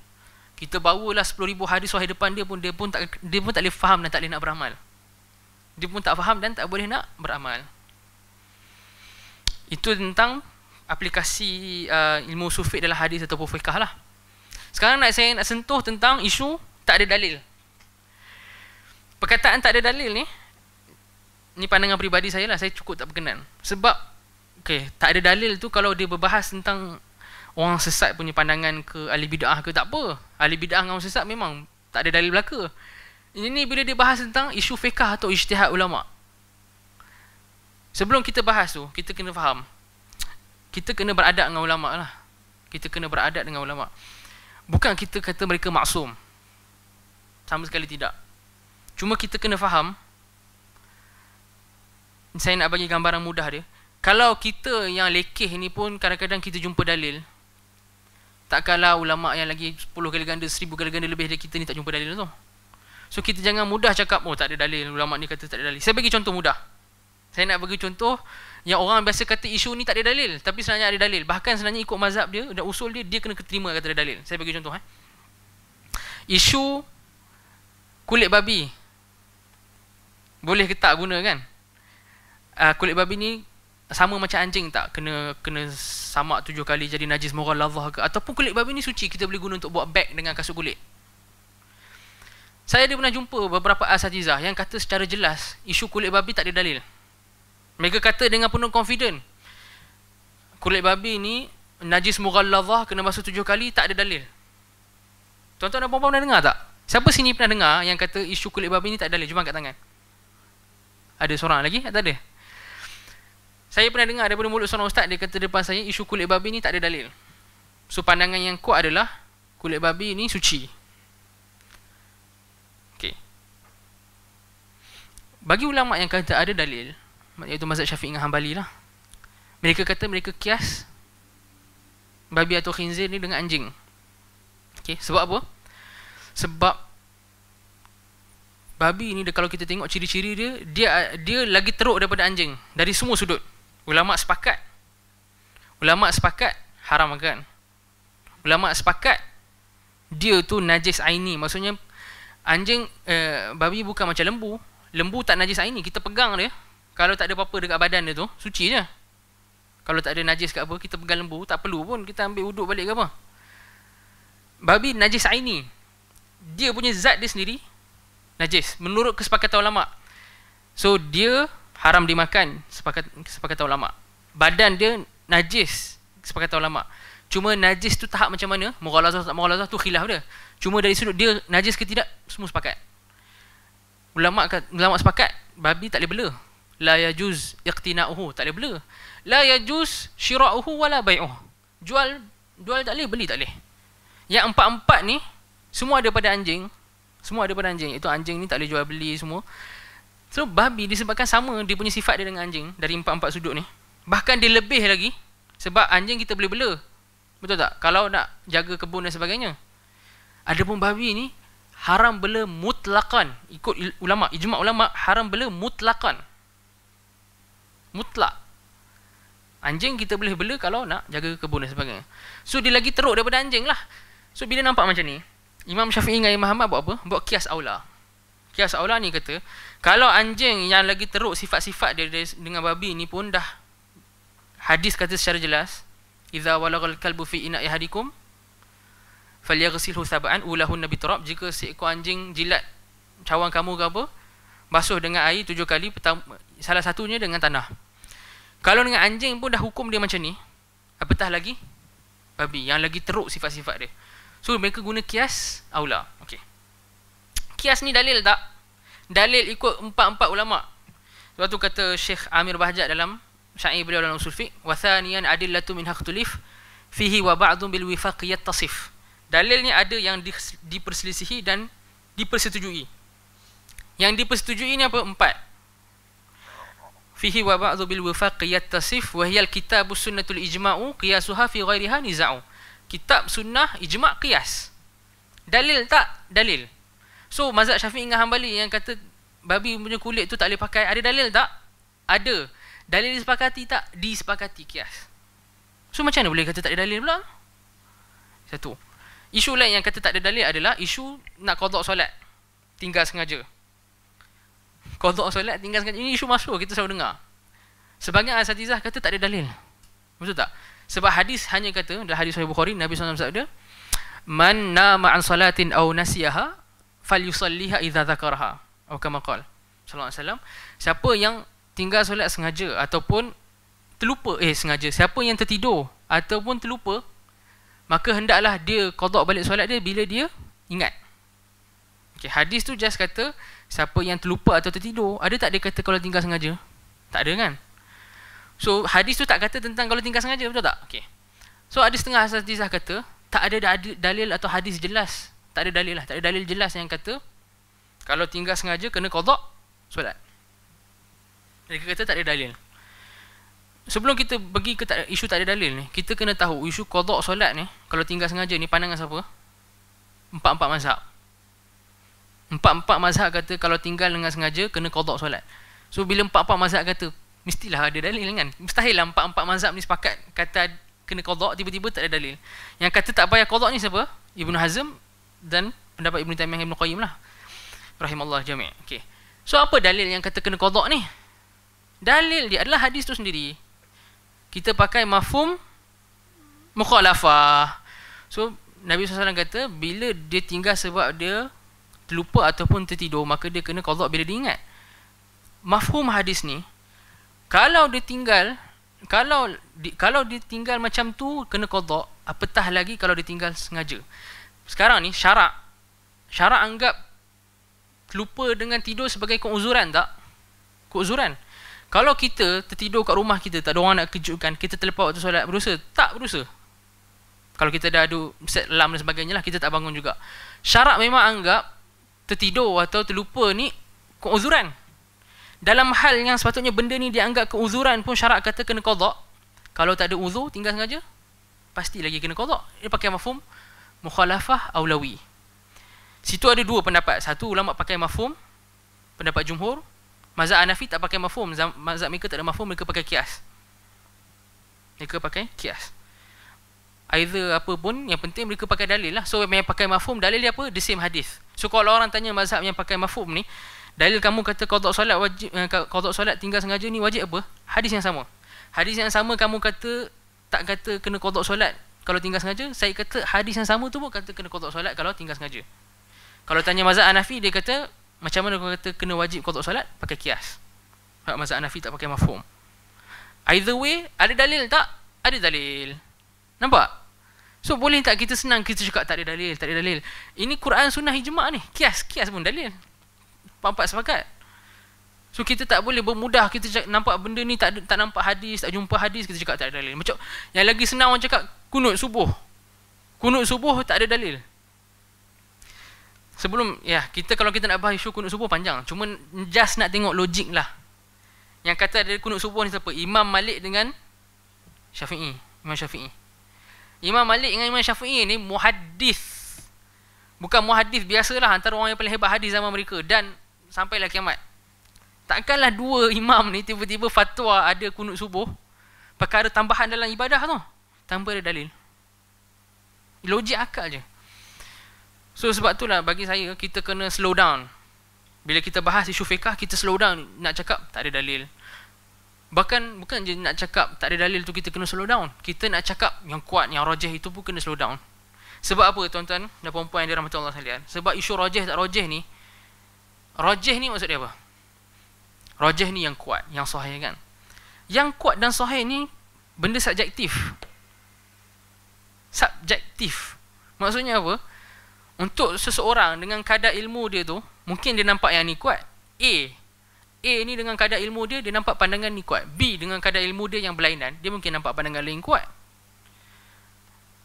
Speaker 1: kita bawalah 10000 hadis wahai depan dia pun dia pun tak dia pun tak boleh faham dan tak boleh nak beramal dia pun tak faham dan tak boleh nak beramal itu tentang aplikasi uh, ilmu sufi dalam hadis ataupun fiqh lah sekarang nak saya nak sentuh tentang isu tak ada dalil perkataan tak ada dalil ni ni pandangan pribadi saya lah saya cukup tak berkenan sebab okay, tak ada dalil tu kalau dia berbahas tentang orang sesat punya pandangan ke ahli bidah ke tak apa ahli bidah dengan orang sesat memang tak ada dalil belaka ini ini bila dia bahas tentang isu fiqh atau ijtihad ulama sebelum kita bahas tu kita kena faham kita kena beradab dengan ulama lah kita kena beradab dengan ulama bukan kita kata mereka maksum sama sekali tidak cuma kita kena faham saya nak bagi gambaran mudah dia. Kalau kita yang lekeh ni pun kadang-kadang kita jumpa dalil. Tak kala ulama yang lagi 10 kali ganda, 1000 kali ganda lebih dari kita ni tak jumpa dalil tu. So kita jangan mudah cakap oh tak ada dalil, ulama ni kata tak ada dalil. Saya bagi contoh mudah. Saya nak bagi contoh yang orang biasa kata isu ni tak ada dalil, tapi sebenarnya ada dalil. Bahkan sebenarnya ikut mazhab dia dan usul dia dia kena terima kata ada dalil. Saya bagi contoh eh. Isu kulit babi boleh ke tak guna kan? uh, kulit babi ni sama macam anjing tak kena kena samak tujuh kali jadi najis Allah. ke ataupun kulit babi ni suci kita boleh guna untuk buat bag dengan kasut kulit saya ada pernah jumpa beberapa asatizah yang kata secara jelas isu kulit babi tak ada dalil mereka kata dengan penuh confident kulit babi ni najis Allah kena basuh tujuh kali tak ada dalil tuan-tuan dan puan pernah dengar tak siapa sini pernah dengar yang kata isu kulit babi ni tak ada dalil cuma angkat tangan ada seorang lagi tak ada saya pernah dengar daripada mulut seorang ustaz dia kata depan saya isu kulit babi ni tak ada dalil. So pandangan yang kuat adalah kulit babi ni suci. Okey. Bagi ulama yang kata ada dalil, itu mazhab Syafi'i dengan Hambali lah. Mereka kata mereka kias babi atau khinzir ni dengan anjing. Okey, sebab apa? Sebab babi ni kalau kita tengok ciri-ciri dia, dia dia lagi teruk daripada anjing dari semua sudut. Ulama sepakat. Ulama sepakat haram makan. Ulama sepakat dia tu najis aini. Maksudnya anjing uh, babi bukan macam lembu. Lembu tak najis aini. Kita pegang dia. Kalau tak ada apa-apa dekat badan dia tu, suci je. Kalau tak ada najis ke apa, kita pegang lembu, tak perlu pun kita ambil wuduk balik ke apa. Babi najis aini. Dia punya zat dia sendiri najis menurut kesepakatan ulama. So dia haram dimakan sepakat sepakat ulama. Badan dia najis sepakat ulama. Cuma najis tu tahap macam mana? Mughalazah tak mughalazah tu khilaf dia. Cuma dari sudut dia najis ke tidak semua sepakat. Ulama kata ulama sepakat babi tak boleh bela. La yajuz iqtina'uhu tak boleh bela. La yajuz shira'uhu wala bai'uh. Jual jual tak boleh beli tak boleh. Yang empat-empat ni semua ada pada anjing. Semua ada pada anjing. Itu anjing ni tak boleh jual beli semua. So babi disebabkan sama dia punya sifat dia dengan anjing dari empat-empat sudut ni. Bahkan dia lebih lagi sebab anjing kita boleh bela. Betul tak? Kalau nak jaga kebun dan sebagainya. Adapun babi ni haram bela mutlakan. Ikut ulama, ijma ulama haram bela mutlakan. Mutlak. Anjing kita boleh bela kalau nak jaga kebun dan sebagainya. So dia lagi teruk daripada anjing lah. So bila nampak macam ni, Imam Syafi'i dengan Imam Ahmad buat apa? Buat kias aula kias Allah ni kata kalau anjing yang lagi teruk sifat-sifat dia, dengan babi ni pun dah hadis kata secara jelas idza walagal kalbu fi ina ihadikum falyaghsilhu sab'an ulahun nabi turab jika seekor anjing jilat cawan kamu ke apa basuh dengan air tujuh kali salah satunya dengan tanah kalau dengan anjing pun dah hukum dia macam ni apatah lagi babi yang lagi teruk sifat-sifat dia so mereka guna kias aula okey kias ni dalil tak? Dalil ikut empat-empat ulama. Sebab tu kata Syekh Amir Bahjat dalam syair beliau dalam usul fiqh, "Wa thaniyan adillatu min hakhtulif fihi wa ba'dhu bil wifaq yattasif." Dalil ni ada yang diperselisihi dan dipersetujui. Yang dipersetujui ni apa? Empat. Fihi wa ba'dhu bil wifaq yattasif wa hiya al-kitab sunnatul ijma'u qiyasuha fi ghairiha niza'u. Kitab sunnah ijma' qiyas. Dalil tak? Dalil. So mazhab Syafi'i dengan Hambali yang kata babi punya kulit tu tak boleh pakai, ada dalil tak? Ada. Dalil disepakati tak? Disepakati kias. So macam mana boleh kata tak ada dalil pula? Satu. Isu lain yang kata tak ada dalil adalah isu nak kodok solat. Tinggal sengaja. Kodok solat tinggal sengaja. Ini isu masuk kita selalu dengar. Sebagai Sebagian asatizah kata tak ada dalil. Betul tak? Sebab hadis hanya kata, dalam hadis Sahih Bukhari, Nabi SAW sabda, Man nama an salatin au nasiyaha, falyusalliha idza zakaraha atau kama qol sallallahu alaihi wasallam siapa yang tinggal solat sengaja ataupun terlupa eh sengaja siapa yang tertidur ataupun terlupa maka hendaklah dia qada balik solat dia bila dia ingat okey hadis tu just kata siapa yang terlupa atau tertidur ada tak dia kata kalau tinggal sengaja tak ada kan so hadis tu tak kata tentang kalau tinggal sengaja betul tak okey so ada setengah hadis lah kata tak ada dalil atau hadis jelas tak ada dalil lah. Tak ada dalil jelas yang kata kalau tinggal sengaja kena kodok solat. Mereka kata tak ada dalil. Sebelum kita pergi ke tak, isu tak ada dalil ni, kita kena tahu isu kodok solat ni, kalau tinggal sengaja ni pandangan siapa? Empat-empat mazhab. Empat-empat mazhab kata kalau tinggal dengan sengaja kena kodok solat. So bila empat-empat mazhab kata, mestilah ada dalil kan? Mustahil lah empat-empat mazhab ni sepakat kata kena kodok, tiba-tiba tak ada dalil. Yang kata tak payah kodok ni siapa? Ibn Hazm, dan pendapat Ibn Taymiyah Ibn Qayyim lah. Rahimallah jami'. Okay. So apa dalil yang kata kena kodok ni? Dalil dia adalah hadis tu sendiri. Kita pakai mafhum mukhalafah. So Nabi SAW kata bila dia tinggal sebab dia terlupa ataupun tertidur maka dia kena kodok bila dia ingat. Ma'fum hadis ni kalau dia tinggal kalau di, kalau dia tinggal macam tu kena kodok apatah lagi kalau dia tinggal sengaja sekarang ni syarak syarak anggap lupa dengan tidur sebagai keuzuran tak keuzuran kalau kita tertidur kat rumah kita tak ada orang nak kejutkan kita terlepas waktu solat berdosa tak berdosa kalau kita dah ada set alarm dan sebagainya lah kita tak bangun juga syarak memang anggap tertidur atau terlupa ni keuzuran dalam hal yang sepatutnya benda ni dianggap keuzuran pun syarak kata kena kodok kalau tak ada uzur tinggal sengaja pasti lagi kena kodok dia pakai mafum mukhalafah aulawi. Situ ada dua pendapat. Satu ulama pakai mafhum, pendapat jumhur. Mazhab Hanafi tak pakai mafhum. Mazhab mereka tak ada mafhum, mereka pakai kias. Mereka pakai kias. Either apa pun, yang penting mereka pakai dalil lah. So, yang pakai mafhum, dalil dia apa? The same hadis. So, kalau orang tanya mazhab yang pakai mafhum ni, dalil kamu kata kodok solat, wajib, eh, kodok solat tinggal sengaja ni wajib apa? Hadis yang sama. Hadis yang sama kamu kata, tak kata kena kodok solat, kalau tinggal sengaja saya kata hadis yang sama tu pun kata kena kotak solat kalau tinggal sengaja kalau tanya mazhab Hanafi dia kata macam mana kau kata kena wajib kotak solat pakai kias mazhab Hanafi tak pakai mafhum either way ada dalil tak ada dalil nampak so boleh tak kita senang kita cakap tak ada dalil tak ada dalil ini Quran sunnah ijma' ni kias kias pun dalil empat-empat sepakat So kita tak boleh bermudah kita nampak benda ni tak tak nampak hadis, tak jumpa hadis kita cakap tak ada dalil. Macam yang lagi senang orang cakap kunut subuh. Kunut subuh tak ada dalil. Sebelum ya kita kalau kita nak bahas isu kunut subuh panjang. Cuma just nak tengok logik lah. Yang kata ada kunut subuh ni siapa? Imam Malik dengan Syafi'i. Imam Syafi'i. Imam Malik dengan Imam Syafi'i ni muhadis, Bukan muhadis biasalah antara orang yang paling hebat hadis zaman mereka dan sampai sampailah kiamat. Takkanlah dua imam ni tiba-tiba fatwa ada kunut subuh perkara tambahan dalam ibadah tu tanpa ada dalil. Logik akal je. So sebab tu lah bagi saya kita kena slow down. Bila kita bahas isu fiqah kita slow down nak cakap tak ada dalil. Bahkan bukan je nak cakap tak ada dalil tu kita kena slow down. Kita nak cakap yang kuat yang rajih itu pun kena slow down. Sebab apa tuan-tuan dan puan yang dirahmati Allah sekalian? Sebab isu rajih tak rajih ni rajih ni maksud dia apa? Rajih ni yang kuat, yang sahih kan. Yang kuat dan sahih ni benda subjektif subjektif. Maksudnya apa? Untuk seseorang dengan kadar ilmu dia tu, mungkin dia nampak yang ni kuat. A. A ni dengan kadar ilmu dia, dia nampak pandangan ni kuat. B dengan kadar ilmu dia yang berlainan, dia mungkin nampak pandangan lain kuat.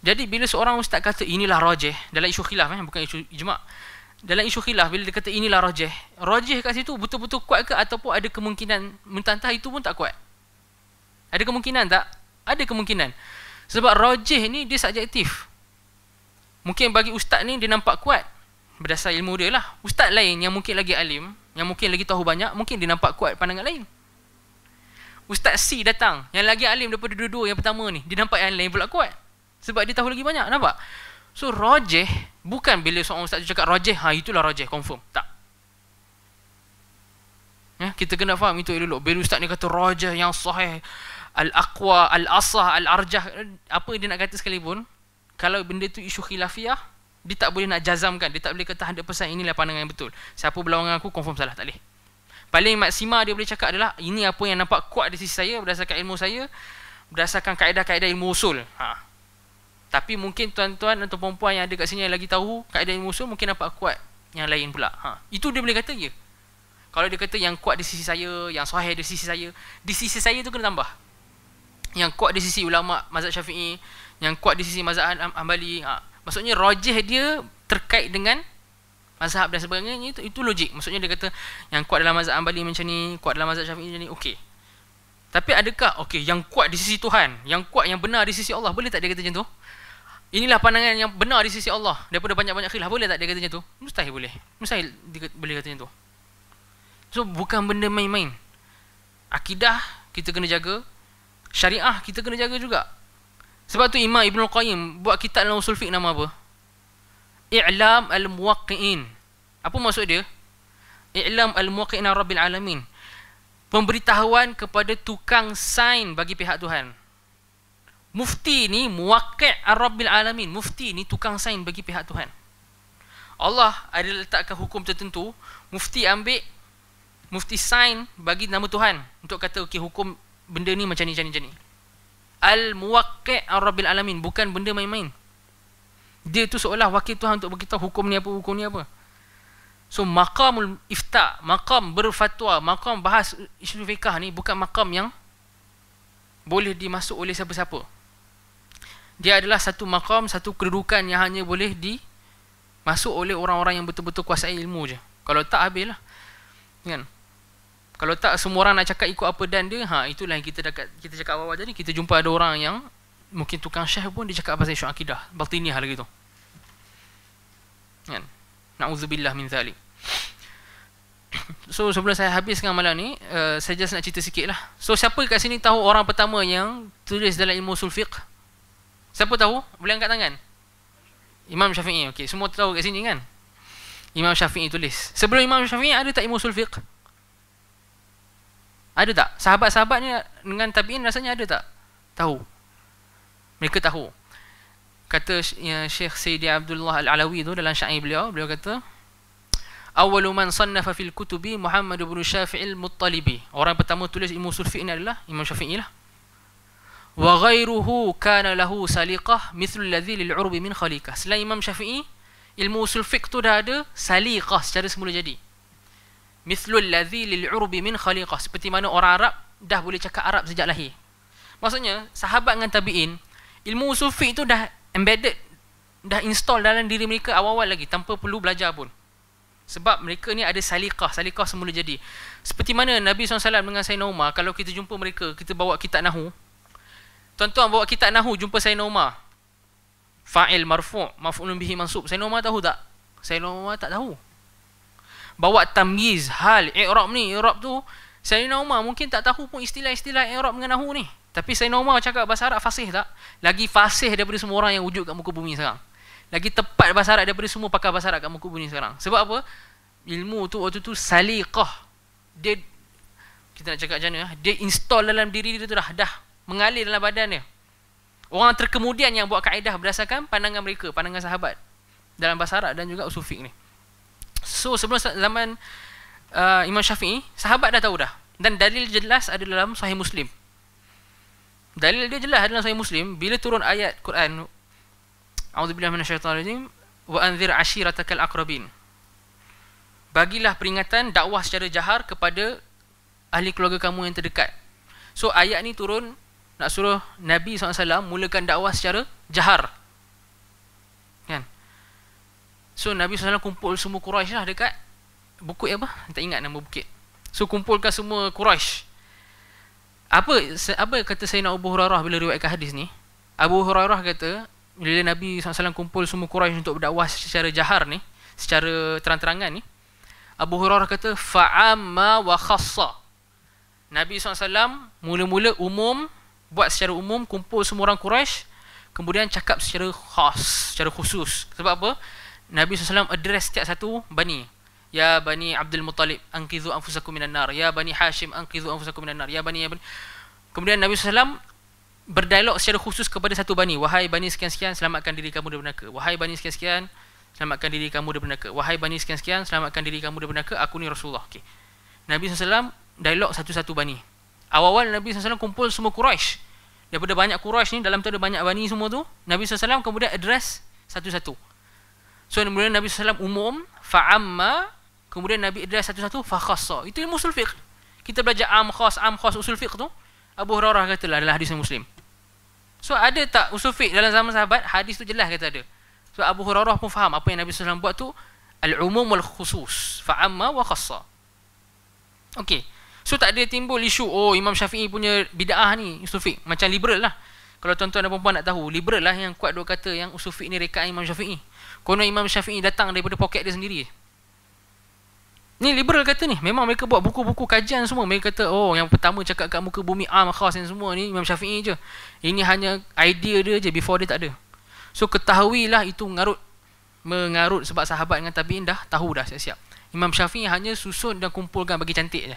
Speaker 1: Jadi bila seorang ustaz kata inilah rajih dalam isu khilaf eh bukan isu ijma'. Dalam isu khilaf bila dia kata inilah rajih, rajih kat situ betul-betul kuat ke ataupun ada kemungkinan mentantah itu pun tak kuat? Ada kemungkinan tak? Ada kemungkinan. Sebab rojih ni dia subjektif. Mungkin bagi ustaz ni dia nampak kuat. Berdasar ilmu dia lah. Ustaz lain yang mungkin lagi alim, yang mungkin lagi tahu banyak, mungkin dia nampak kuat pandangan lain. Ustaz C datang, yang lagi alim daripada dua-dua yang pertama ni, dia nampak yang lain pula kuat. Sebab dia tahu lagi banyak, nampak? So, rojih bukan bila seorang ustaz tu cakap rojih, ha, itulah rojih, confirm. Tak. Ya, kita kena faham itu elok-elok. Bila ustaz ni kata rojih yang sahih, al-aqwa, al-asah, al-arjah, apa dia nak kata sekalipun, kalau benda tu isu khilafiah, dia tak boleh nak jazamkan, dia tak boleh kata 100% inilah pandangan yang betul. Siapa berlawan dengan aku, confirm salah, tak boleh. Paling maksima dia boleh cakap adalah, ini apa yang nampak kuat di sisi saya, berdasarkan ilmu saya, berdasarkan kaedah-kaedah ilmu usul. Ha. Tapi mungkin tuan-tuan atau perempuan yang ada kat sini yang lagi tahu kaedah ilmu usul, mungkin nampak kuat yang lain pula. Ha. Itu dia boleh kata, ya. Kalau dia kata yang kuat di sisi saya, yang sahih di sisi saya, di sisi saya tu kena tambah yang kuat di sisi ulama mazhab Syafi'i, yang kuat di sisi mazhab Hanbali. Ha. Maksudnya rajih dia terkait dengan mazhab dan sebagainya itu, itu logik. Maksudnya dia kata yang kuat dalam mazhab Hanbali macam ni, kuat dalam mazhab Syafi'i macam ni, okey. Tapi adakah okey yang kuat di sisi Tuhan, yang kuat yang benar di sisi Allah boleh tak dia kata macam tu? Inilah pandangan yang benar di sisi Allah daripada banyak-banyak khilaf boleh tak dia kata macam tu? Mustahil boleh. Mustahil dia boleh kata macam tu. So bukan benda main-main. Akidah kita kena jaga, syariah kita kena jaga juga. Sebab tu Imam Ibn Al-Qayyim buat kitab dalam usul fiqh nama apa? I'lam al-muwaqqi'in. Apa maksud dia? I'lam al-muwaqqi'in rabbil alamin. Pemberitahuan kepada tukang sain bagi pihak Tuhan. Mufti ni muwaqqi' rabbil alamin. Mufti ni tukang sain bagi pihak Tuhan. Allah ada letakkan hukum tertentu, mufti ambil mufti sign bagi nama Tuhan untuk kata okey hukum benda ni macam ni macam ni macam ni al muwaqqi' rabbil alamin bukan benda main-main dia tu seolah wakil Tuhan untuk beritahu hukum ni apa hukum ni apa so maqamul ifta maqam berfatwa maqam bahas isu fiqh ni bukan maqam yang boleh dimasuk oleh siapa-siapa dia adalah satu maqam satu kedudukan yang hanya boleh di masuk oleh orang-orang yang betul-betul kuasai ilmu je kalau tak habis lah kan kalau tak semua orang nak cakap ikut apa dan dia, ha itulah yang kita dekat kita cakap awal-awal tadi, kita jumpa ada orang yang mungkin tukang syekh pun dia cakap pasal isu akidah, batiniah lagi tu. Kan? Nauzubillah min zalik. So sebelum saya habiskan malam ni, uh, saya just nak cerita sikit lah. So siapa kat sini tahu orang pertama yang tulis dalam ilmu sulfiq? Siapa tahu? Boleh angkat tangan? Imam Syafi'i. Okey, semua tahu kat sini kan? Imam Syafi'i tulis. Sebelum Imam Syafi'i ada tak ilmu sulfiq? Ada tak? Sahabat-sahabatnya dengan tabi'in rasanya ada tak? Tahu. Mereka tahu. Kata Syekh ya, Sayyidi Abdullah Al-Alawi tu dalam syair beliau, beliau kata, Awal man sannafa fil kutubi Muhammad ibn al Muttalibi. Orang pertama tulis ilmu sulfi ini adalah Imam Syafi'i lah. Wa ghairuhu kana lahu saliqah mithlu alladhi lil urbi min khaliqah. Selain Imam Syafi'i, ilmu sulfiq tu dah ada saliqah secara semula jadi mislul ladzi lil urbi min khaliqah seperti mana orang Arab dah boleh cakap Arab sejak lahir. Maksudnya sahabat dengan tabi'in ilmu sufi itu dah embedded dah install dalam diri mereka awal-awal lagi tanpa perlu belajar pun. Sebab mereka ni ada salikah, salikah semula jadi. Seperti mana Nabi SAW dengan Sayyidina Umar, kalau kita jumpa mereka, kita bawa kitab Nahu. Tuan-tuan bawa kitab Nahu, jumpa Sayyidina Umar. Fa'il marfu' maf'ulun bihi mansub. Sayyidina Umar tahu tak? Sayyidina Umar tak tahu bawa tamyiz hal i'rab ni i'rab tu Sayyidina Umar mungkin tak tahu pun istilah-istilah i'rab dengan nahwu ni tapi Sayyidina Umar cakap bahasa Arab fasih tak lagi fasih daripada semua orang yang wujud kat muka bumi sekarang lagi tepat bahasa Arab daripada semua pakar bahasa Arab kat muka bumi sekarang sebab apa ilmu tu waktu tu saliqah dia kita nak cakap macam mana ah? dia install dalam diri dia tu dah dah mengalir dalam badan dia orang terkemudian yang buat kaedah berdasarkan pandangan mereka pandangan sahabat dalam bahasa Arab dan juga usufik fiqh ni So sebelum zaman uh, Imam Syafi'i, sahabat dah tahu dah. Dan dalil jelas ada dalam Sahih Muslim. Dalil dia jelas ada dalam Sahih Muslim bila turun ayat Quran A'udzubillahi minasyaitonirrajim wa anzir ashiratakal aqrabin. Bagilah peringatan dakwah secara jahar kepada ahli keluarga kamu yang terdekat. So ayat ni turun nak suruh Nabi SAW mulakan dakwah secara jahar So Nabi SAW kumpul semua Quraisy lah dekat bukit apa? Tak ingat nama bukit. So kumpulkan semua Quraisy. Apa apa kata Sayyidina Abu Hurairah bila riwayatkan hadis ni? Abu Hurairah kata bila Nabi SAW kumpul semua Quraisy untuk berdakwah secara jahar ni, secara terang-terangan ni, Abu Hurairah kata fa'amma wa khassa. Nabi SAW mula-mula umum buat secara umum kumpul semua orang Quraisy kemudian cakap secara khas secara khusus sebab apa Nabi SAW address setiap satu bani. Ya bani Abdul Muttalib, angkizu anfusakum minan nar. Ya bani Hashim, angkizu anfusakum minan nar. Ya bani, ya bani. Kemudian Nabi SAW berdialog secara khusus kepada satu bani. Wahai bani sekian-sekian, selamatkan diri kamu daripada neraka. Wahai bani sekian-sekian, selamatkan diri kamu daripada neraka. Wahai bani sekian-sekian, selamatkan diri kamu daripada neraka. Aku ni Rasulullah. Okay. Nabi SAW dialog satu-satu bani. Awal-awal Nabi SAW kumpul semua Quraisy. Daripada banyak Quraisy ni, dalam tu ada banyak bani semua tu. Nabi SAW kemudian address satu-satu. So kemudian Nabi SAW umum Fa'amma Kemudian Nabi Idris satu-satu Fakhasa Itu ilmu usul fiqh Kita belajar am khas Am khas usul fiqh tu Abu Hurairah kata lah Adalah hadis Muslim So ada tak usul fiqh dalam zaman sahabat Hadis tu jelas kata ada So Abu Hurairah pun faham Apa yang Nabi SAW buat tu Al-umum wal-khusus Fa'amma wa khasa Okay So tak ada timbul isu Oh Imam Syafi'i punya bid'ah ni Usul fiqh Macam liberal lah kalau tuan-tuan dan perempuan nak tahu, liberal lah yang kuat dua kata yang usufi ni rekaan Imam Syafi'i. Konon Imam Syafi'i datang daripada poket dia sendiri. Ni liberal kata ni, memang mereka buat buku-buku kajian semua. Mereka kata, oh yang pertama cakap kat muka bumi am ah, khas dan semua ni Imam Syafi'i je. Ini hanya idea dia je, before dia tak ada. So ketahuilah itu mengarut. Mengarut sebab sahabat dengan tabi'in dah tahu dah siap-siap. Imam Syafi'i hanya susun dan kumpulkan bagi cantik je.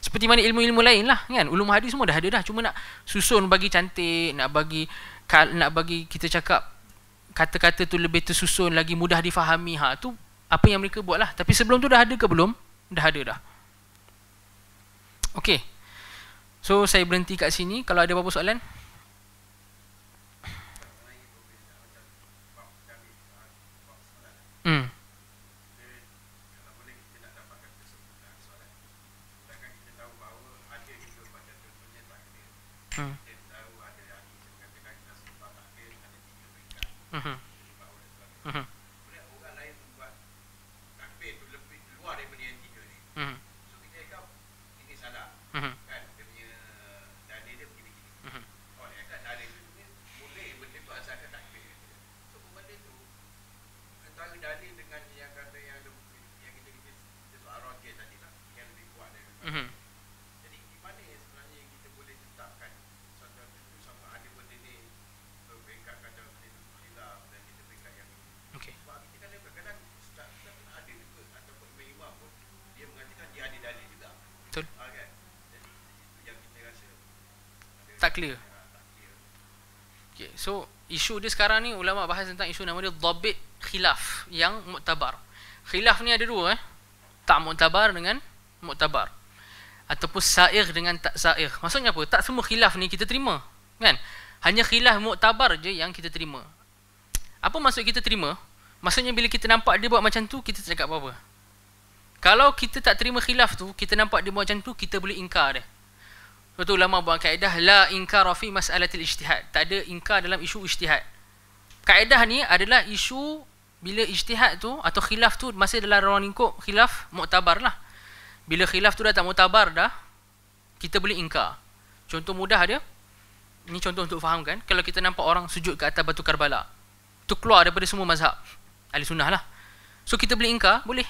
Speaker 1: Seperti mana ilmu-ilmu lain lah kan. Ulum hadis semua dah ada dah. Cuma nak susun bagi cantik, nak bagi nak bagi kita cakap kata-kata tu lebih tersusun lagi mudah difahami ha tu apa yang mereka buat lah tapi sebelum tu dah ada ke belum dah ada dah Okey. so saya berhenti kat sini kalau ada apa-apa soalan hmm Mm-hmm. Mm-hmm. tak clear okay, So isu dia sekarang ni Ulama bahas tentang isu nama dia Dabit khilaf yang muktabar Khilaf ni ada dua eh? Tak muktabar dengan muktabar Ataupun sa'ir dengan tak sa'ir Maksudnya apa? Tak semua khilaf ni kita terima kan? Hanya khilaf muktabar je yang kita terima Apa maksud kita terima? Maksudnya bila kita nampak dia buat macam tu Kita tak cakap apa-apa kalau kita tak terima khilaf tu, kita nampak dia buat macam tu, kita boleh ingkar dia. Lepas tu ulama buat kaedah la inkar fi masalatil ijtihad. Tak ada inkar dalam isu ijtihad. Kaedah ni adalah isu bila ijtihad tu atau khilaf tu masih dalam ruang lingkup khilaf muktabar lah. Bila khilaf tu dah tak muktabar dah, kita boleh ingkar. Contoh mudah dia. ni contoh untuk faham kan. Kalau kita nampak orang sujud ke atas batu Karbala. Tu keluar daripada semua mazhab. Ahli sunnah lah. So kita boleh ingkar? Boleh.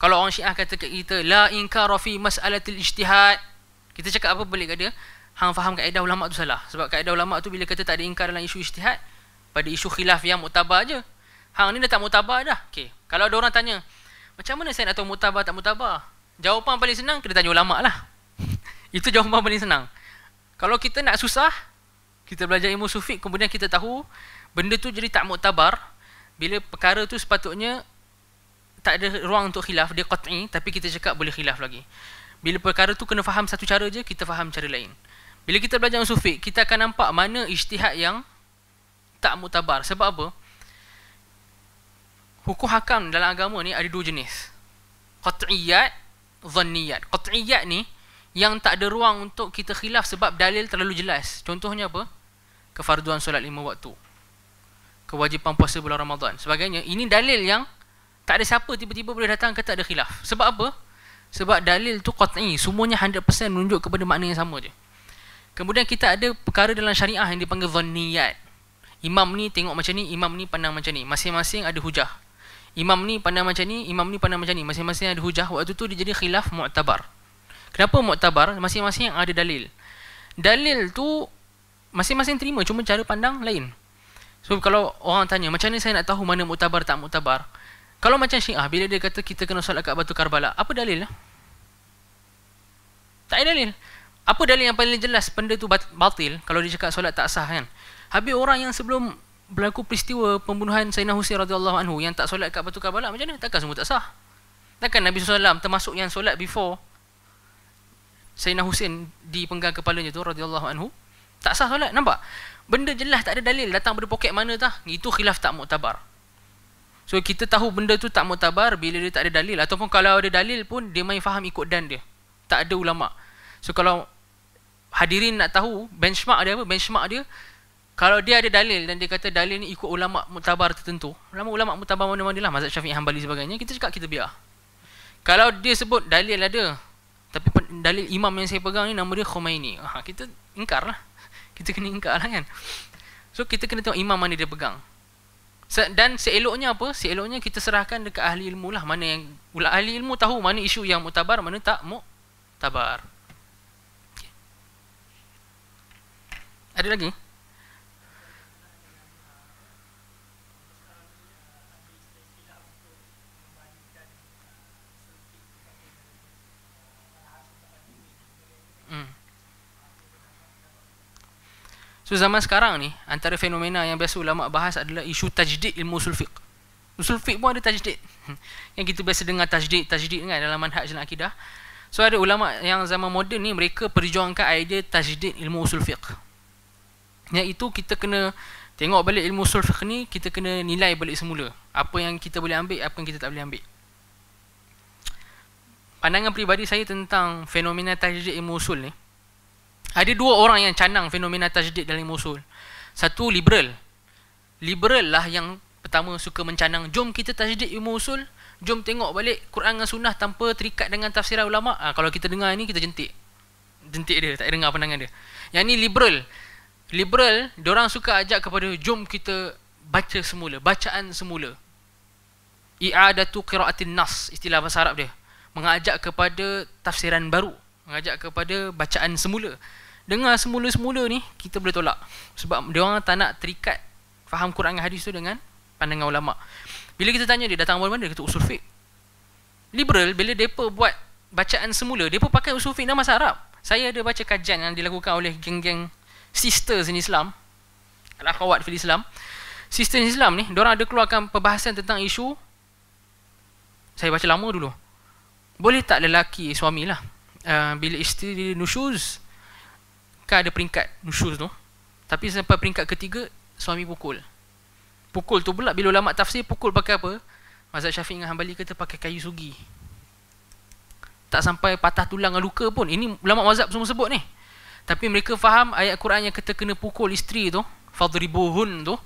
Speaker 1: Kalau orang syiah kata ke kita, La ingkar fi mas'alatil ijtihad. Kita cakap apa boleh kata hang faham kaedah ulama tu salah. Sebab kaedah ulama tu bila kata tak ada ingkar dalam isu ijtihad pada isu khilaf yang mutabar aje. Hang ni dah tak mutabar dah. Okey. Kalau ada orang tanya, macam mana saya nak tahu mutabar tak mutabar? Jawapan paling senang kita tanya ulama lah. Itu jawapan paling senang. Kalau kita nak susah, kita belajar ilmu sufi kemudian kita tahu benda tu jadi tak mutabar bila perkara tu sepatutnya tak ada ruang untuk khilaf dia qat'i tapi kita cakap boleh khilaf lagi bila perkara tu kena faham satu cara je kita faham cara lain bila kita belajar usul fiqh kita akan nampak mana ijtihad yang tak mutabar sebab apa hukum hakam dalam agama ni ada dua jenis qat'iyat zanniyat qat'iyat ni yang tak ada ruang untuk kita khilaf sebab dalil terlalu jelas contohnya apa kefarduan solat lima waktu kewajipan puasa bulan Ramadan sebagainya ini dalil yang tak ada siapa tiba-tiba boleh datang kata ada khilaf sebab apa sebab dalil tu qat'i, semuanya 100% menunjuk kepada makna yang sama je. Kemudian kita ada perkara dalam syariah yang dipanggil dhaniyat. Imam ni tengok macam ni, imam ni pandang macam ni. Masing-masing ada hujah. Imam ni pandang macam ni, imam ni pandang macam ni. Masing-masing ada hujah. Waktu tu dia jadi khilaf mu'tabar. Kenapa mu'tabar? Masing-masing yang ada dalil. Dalil tu, masing-masing terima. Cuma cara pandang lain. So, kalau orang tanya, macam ni saya nak tahu mana mu'tabar tak mu'tabar? Mu'tabar. Kalau macam Syiah bila dia kata kita kena solat kat Batu Karbala, apa dalilnya? Ah? Tak ada dalil. Apa dalil yang paling jelas benda tu batil kalau dia cakap solat tak sah kan? Habis orang yang sebelum berlaku peristiwa pembunuhan Sayyidina Husain radhiyallahu anhu yang tak solat kat Batu Karbala macam mana? Takkan semua tak sah. Takkan Nabi SAW termasuk yang solat before Sayyidina Husain dipenggal kepalanya tu radhiyallahu anhu tak sah solat nampak benda jelas tak ada dalil datang dari poket mana tah itu khilaf tak muktabar So kita tahu benda tu tak mutabar bila dia tak ada dalil ataupun kalau ada dalil pun dia main faham ikut dan dia. Tak ada ulama. So kalau hadirin nak tahu benchmark dia apa? Benchmark dia kalau dia ada dalil dan dia kata dalil ni ikut ulama mutabar tertentu. Ulama ulama mutabar mana-mana lah mazhab Syafi'i, Hambali sebagainya, kita cakap kita biar. Kalau dia sebut dalil ada tapi dalil imam yang saya pegang ni nama dia Khomeini. Ha, kita ingkar Kita kena ingkar lah kan. So kita kena tengok imam mana dia pegang dan seeloknya apa seeloknya kita serahkan dekat ahli ilmu lah mana yang ulah ahli ilmu tahu mana isu yang mutabar mana tak mutabar ada lagi So zaman sekarang ni antara fenomena yang biasa ulama bahas adalah isu tajdid ilmu usul fiqh. Usul fiqh pun ada tajdid. yang kita biasa dengar tajdid, tajdid kan dalam manhaj dan akidah. So ada ulama yang zaman moden ni mereka perjuangkan idea tajdid ilmu usul fiqh. Yang itu kita kena tengok balik ilmu usul fiqh ni, kita kena nilai balik semula. Apa yang kita boleh ambil, apa yang kita tak boleh ambil. Pandangan peribadi saya tentang fenomena tajdid ilmu usul ni, ada dua orang yang canang fenomena tajdid dalam musul. Satu liberal. Liberal lah yang pertama suka mencanang, jom kita tajdid ilmu usul, jom tengok balik Quran dan Sunnah tanpa terikat dengan tafsiran ulama. Ha, kalau kita dengar ini kita jentik. Jentik dia, tak dengar pandangan dia. Yang ni liberal. Liberal, orang suka ajak kepada jom kita baca semula, bacaan semula. I'adatu qiraatin nas, istilah bahasa Arab dia. Mengajak kepada tafsiran baru, mengajak kepada bacaan semula dengar semula-semula ni kita boleh tolak sebab dia orang tak nak terikat faham Quran dan hadis tu dengan pandangan ulama. Bila kita tanya dia datang dari mana dia kata usul fiqh. Liberal bila depa buat bacaan semula depa pakai usul fiqh nama Arab. Saya ada baca kajian yang dilakukan oleh geng-geng sisters in Islam. Al-Akhawat fil Islam. Sisters in Islam ni, orang ada keluarkan perbahasan tentang isu saya baca lama dulu. Boleh tak lelaki suami uh, eh, bila isteri dia nusyuz Kan ada peringkat nusyuz tu Tapi sampai peringkat ketiga Suami pukul Pukul tu pula Bila ulama tafsir pukul pakai apa Mazhab Syafiq dengan Hanbali kata Pakai kayu sugi Tak sampai patah tulang dengan luka pun Ini ulama mazhab semua sebut ni Tapi mereka faham Ayat Quran yang kata kena pukul isteri tu Fadribuhun tu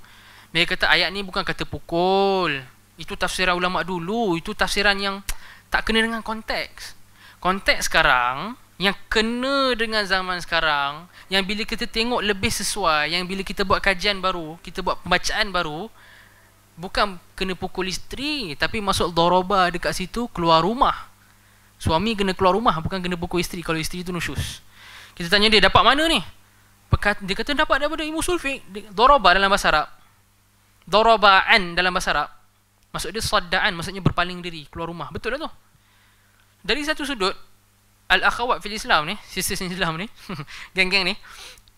Speaker 1: Mereka kata ayat ni bukan kata pukul Itu tafsiran ulama dulu Itu tafsiran yang Tak kena dengan konteks Konteks sekarang yang kena dengan zaman sekarang yang bila kita tengok lebih sesuai yang bila kita buat kajian baru kita buat pembacaan baru bukan kena pukul isteri tapi masuk doroba dekat situ keluar rumah suami kena keluar rumah bukan kena pukul isteri kalau isteri itu nusyus kita tanya dia dapat mana ni dia kata dapat daripada ilmu sulfik doroba dalam bahasa Arab doroba'an dalam bahasa Arab maksud dia sadda'an maksudnya berpaling diri keluar rumah betul lah tu dari satu sudut Al-Akhawat fil Islam ni, sisters Islam ni, geng-geng ni,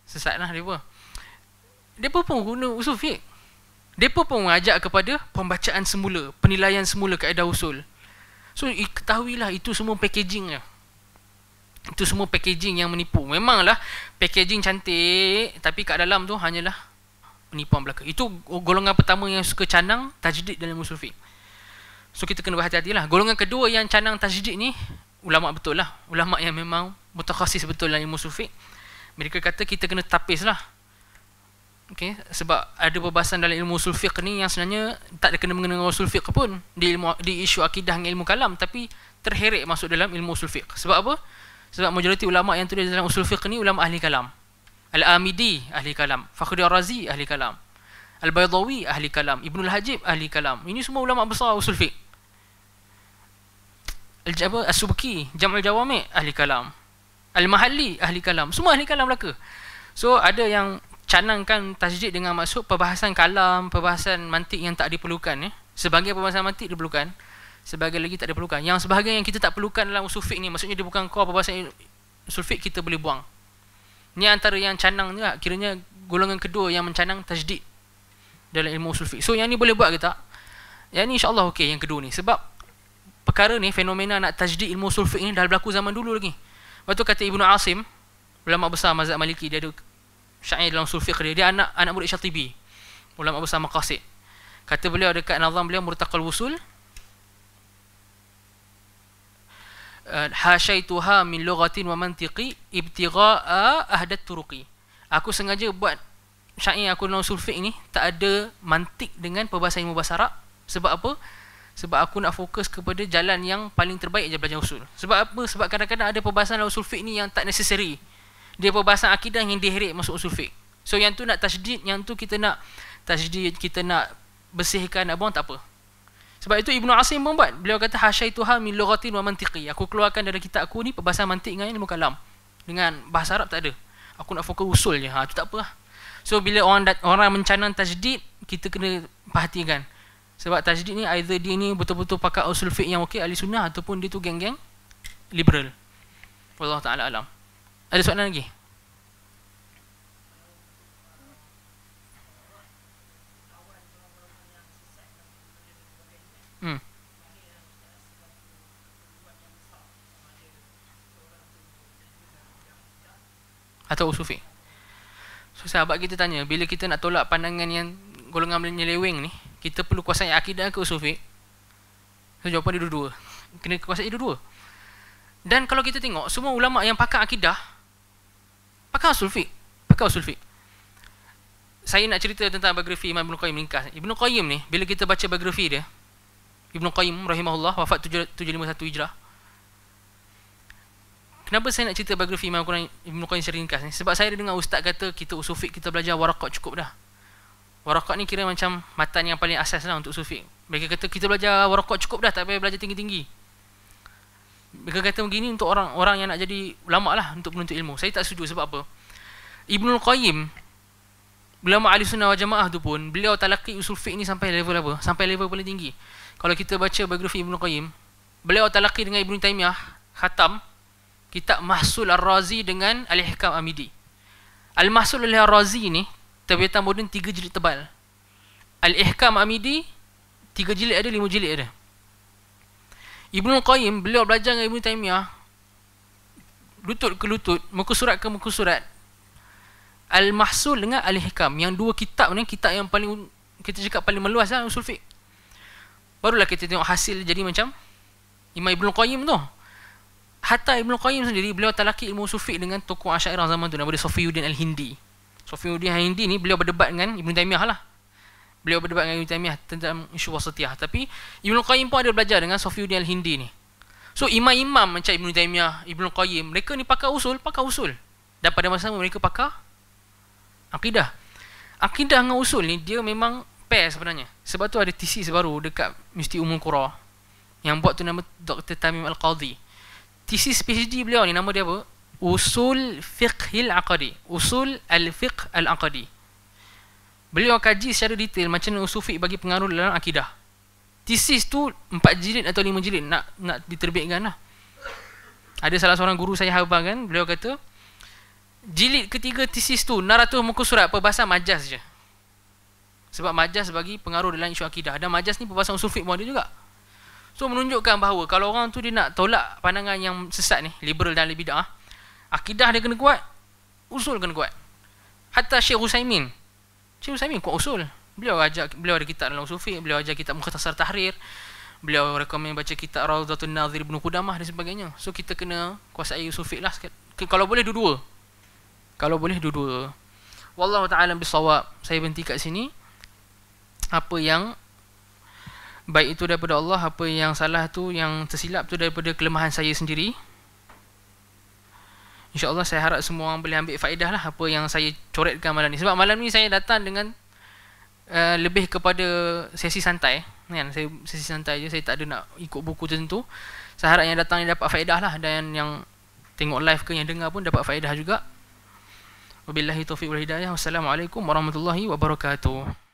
Speaker 1: sesat lah mereka. Mereka pun guna usul fiqh. Mereka pun mengajak kepada pembacaan semula, penilaian semula kaedah usul. So, ketahui lah itu semua packaging lah. Itu semua packaging yang menipu. Memanglah packaging cantik, tapi kat dalam tu hanyalah penipuan belaka. Itu golongan pertama yang suka canang tajdid dalam usul fiqh. So kita kena berhati-hatilah. Golongan kedua yang canang tajdid ni ulama betul lah ulama yang memang mutakhasis betul dalam ilmu sufi mereka kata kita kena tapis lah okay? sebab ada perbahasan dalam ilmu sulfiq ni yang sebenarnya tak ada kena mengenai ilmu sulfiq pun di, ilmu, di isu akidah dengan ilmu kalam tapi terheret masuk dalam ilmu sulfiq sebab apa? sebab majoriti ulama yang tulis dalam usul fiqh ni ulama ahli kalam Al-Amidi ahli kalam Fakhri razi ahli kalam Al-Baydawi ahli kalam Ibnul Hajib ahli kalam ini semua ulama besar usul fiqh al apa asubki jamal jawami ahli kalam al mahalli ahli kalam semua ahli kalam Melaka so ada yang canangkan tasjid dengan maksud perbahasan kalam perbahasan mantik yang tak diperlukan ya eh? sebagai perbahasan mantik diperlukan sebagai lagi tak diperlukan yang sebahagian yang kita tak perlukan dalam usul fiqh ni maksudnya dia bukan kau perbahasan usul fiqh kita boleh buang ni antara yang canang juga kiranya golongan kedua yang mencanang tajdid dalam ilmu usul fiqh so yang ni boleh buat ke tak yang ni insyaallah okey yang kedua ni sebab perkara ni fenomena nak tajdid ilmu usul fiqh ni dah berlaku zaman dulu lagi. Lepas tu kata Ibnu Asim, ulama besar mazhab Maliki dia ada syair dalam usul fiqh dia, dia anak anak murid Syatibi. Ulama besar Maqasid. Kata beliau dekat nazam beliau Murtaqal Wusul eh, Hashaituha min lughatin wa mantiqi ibtigha'a ahdat turuqi. Aku sengaja buat syair aku dalam usul fiqh ni tak ada mantik dengan perbahasa ilmu bahasa Arab. Sebab apa? sebab aku nak fokus kepada jalan yang paling terbaik je belajar usul. Sebab apa? Sebab kadang-kadang ada perbahasan dalam usul fiqh ni yang tak necessary. Dia perbahasan akidah yang diheret masuk usul fiqh. So yang tu nak tajdid, yang tu kita nak tajdid, kita nak bersihkan nak buang tak apa. Sebab itu Ibnu Asim pun buat. Beliau kata hasyaitu ha min lughatin wa mantiqi. Aku keluarkan dari kitab aku ni perbahasan mantik dengan ilmu kalam. Dengan bahasa Arab tak ada. Aku nak fokus usulnya. Ha tu tak apa. Lah. So bila orang orang mencanang tajdid, kita kena perhatikan sebab tajdid ni either dia ni betul-betul pakai usul fiqh yang okey ahli sunnah ataupun dia tu geng-geng liberal Allah Ta'ala alam ada soalan lagi? Hmm. atau usufi. So sahabat kita tanya, bila kita nak tolak pandangan yang golongan menyeleweng ni, kita perlu kuasai akidah ke usul So, jawapan dia dua-dua. Kena kuasai dua-dua. Dan kalau kita tengok, semua ulama yang pakai akidah, pakai usul pakai Pakar Saya nak cerita tentang biografi Imam Ibn Qayyim ringkas. Ibn Qayyim ni, bila kita baca biografi dia, Ibn Qayyim rahimahullah, wafat 751 Hijrah. Kenapa saya nak cerita biografi Imam Ibn Qayyim secara ringkas ni? Sebab saya dengar ustaz kata, kita usul kita belajar warakot cukup dah. Warakat ni kira macam matan yang paling asas lah untuk sufi. Mereka kata kita belajar warakat cukup dah, tak payah belajar tinggi-tinggi. Mereka kata begini untuk orang orang yang nak jadi ulama lah untuk menuntut ilmu. Saya tak setuju sebab apa? Ibnul Qayyim ulama ahli sunnah wal jamaah tu pun beliau talaqi usul fiqh ni sampai level apa? Sampai level paling tinggi. Kalau kita baca biografi Ibnul Qayyim, beliau talaqi dengan Ibnu Taimiyah khatam kitab Mahsul Ar-Razi dengan Al-Ihkam Amidi. Al-Mahsul Al-Razi ni Tabiat Modern tiga jilid tebal. Al-Ihkam Amidi tiga jilid ada lima jilid ada. Ibnu Qayyim beliau belajar dengan Ibnu Taimiyah lutut ke lutut, muka surat ke muka surat. Al-Mahsul dengan Al-Ihkam yang dua kitab ni kitab yang paling kita cakap paling meluas lah usul fiqh. Barulah kita tengok hasil jadi macam Imam Ibnu Qayyim tu. Hatta Ibnu Qayyim sendiri beliau talaki ilmu usul fiqh dengan tokoh Asy'ariyah zaman tu nama dia Sufiuddin Al-Hindi. Sufiuddin Hindi ni beliau berdebat dengan Ibn Taymiyah lah. Beliau berdebat dengan Ibn Taymiyah tentang isu wasatiyah. Tapi Ibn Qayyim pun ada belajar dengan Sufiuddin Al-Hindi ni. So imam-imam macam Ibn Taymiyah, Ibn Qayyim, mereka ni pakai usul, pakai usul. Dan pada masa sama mereka pakai akidah. Akidah dengan usul ni dia memang pair sebenarnya. Sebab tu ada tesis baru dekat Mesti Umum Qura yang buat tu nama Dr. Tamim Al-Qadhi. Tesis PhD beliau ni nama dia apa? usul fiqhil aqadi usul al fiqh al aqadi beliau kaji secara detail macam mana usul fiqh bagi pengaruh dalam akidah thesis tu 4 jilid atau 5 jilid nak nak diterbitkan lah ada salah seorang guru saya hafal kan beliau kata jilid ketiga thesis tu naratus muka surat perbahasan majas je sebab majas bagi pengaruh dalam isu akidah dan majas ni perbahasan usul fiqh pun ada juga so menunjukkan bahawa kalau orang tu dia nak tolak pandangan yang sesat ni liberal dan lebih dah Akidah dia kena kuat. Usul kena kuat. Hatta Syekh Husaimin. Syekh Husaimin kuat usul. Beliau ajak beliau ada kitab dalam sufi, beliau ajak kitab Mukhtasar Tahrir. Beliau rekomen baca kitab Rawdatul Nazir Ibn Qudamah dan sebagainya. So kita kena kuasai sufi lah Kalau boleh dua-dua. Kalau boleh dua-dua. Wallahu ta'ala bisawab. Saya berhenti kat sini. Apa yang baik itu daripada Allah, apa yang salah tu, yang tersilap tu daripada kelemahan saya sendiri. InsyaAllah saya harap semua orang boleh ambil faedah lah apa yang saya coretkan malam ni. Sebab malam ni saya datang dengan uh, lebih kepada sesi santai. Kan? Saya, sesi santai je, saya tak ada nak ikut buku tertentu. Saya harap yang datang ni dapat faedah lah dan yang tengok live ke yang dengar pun dapat faedah juga. Wabillahi taufiq wal hidayah. Wassalamualaikum warahmatullahi wabarakatuh.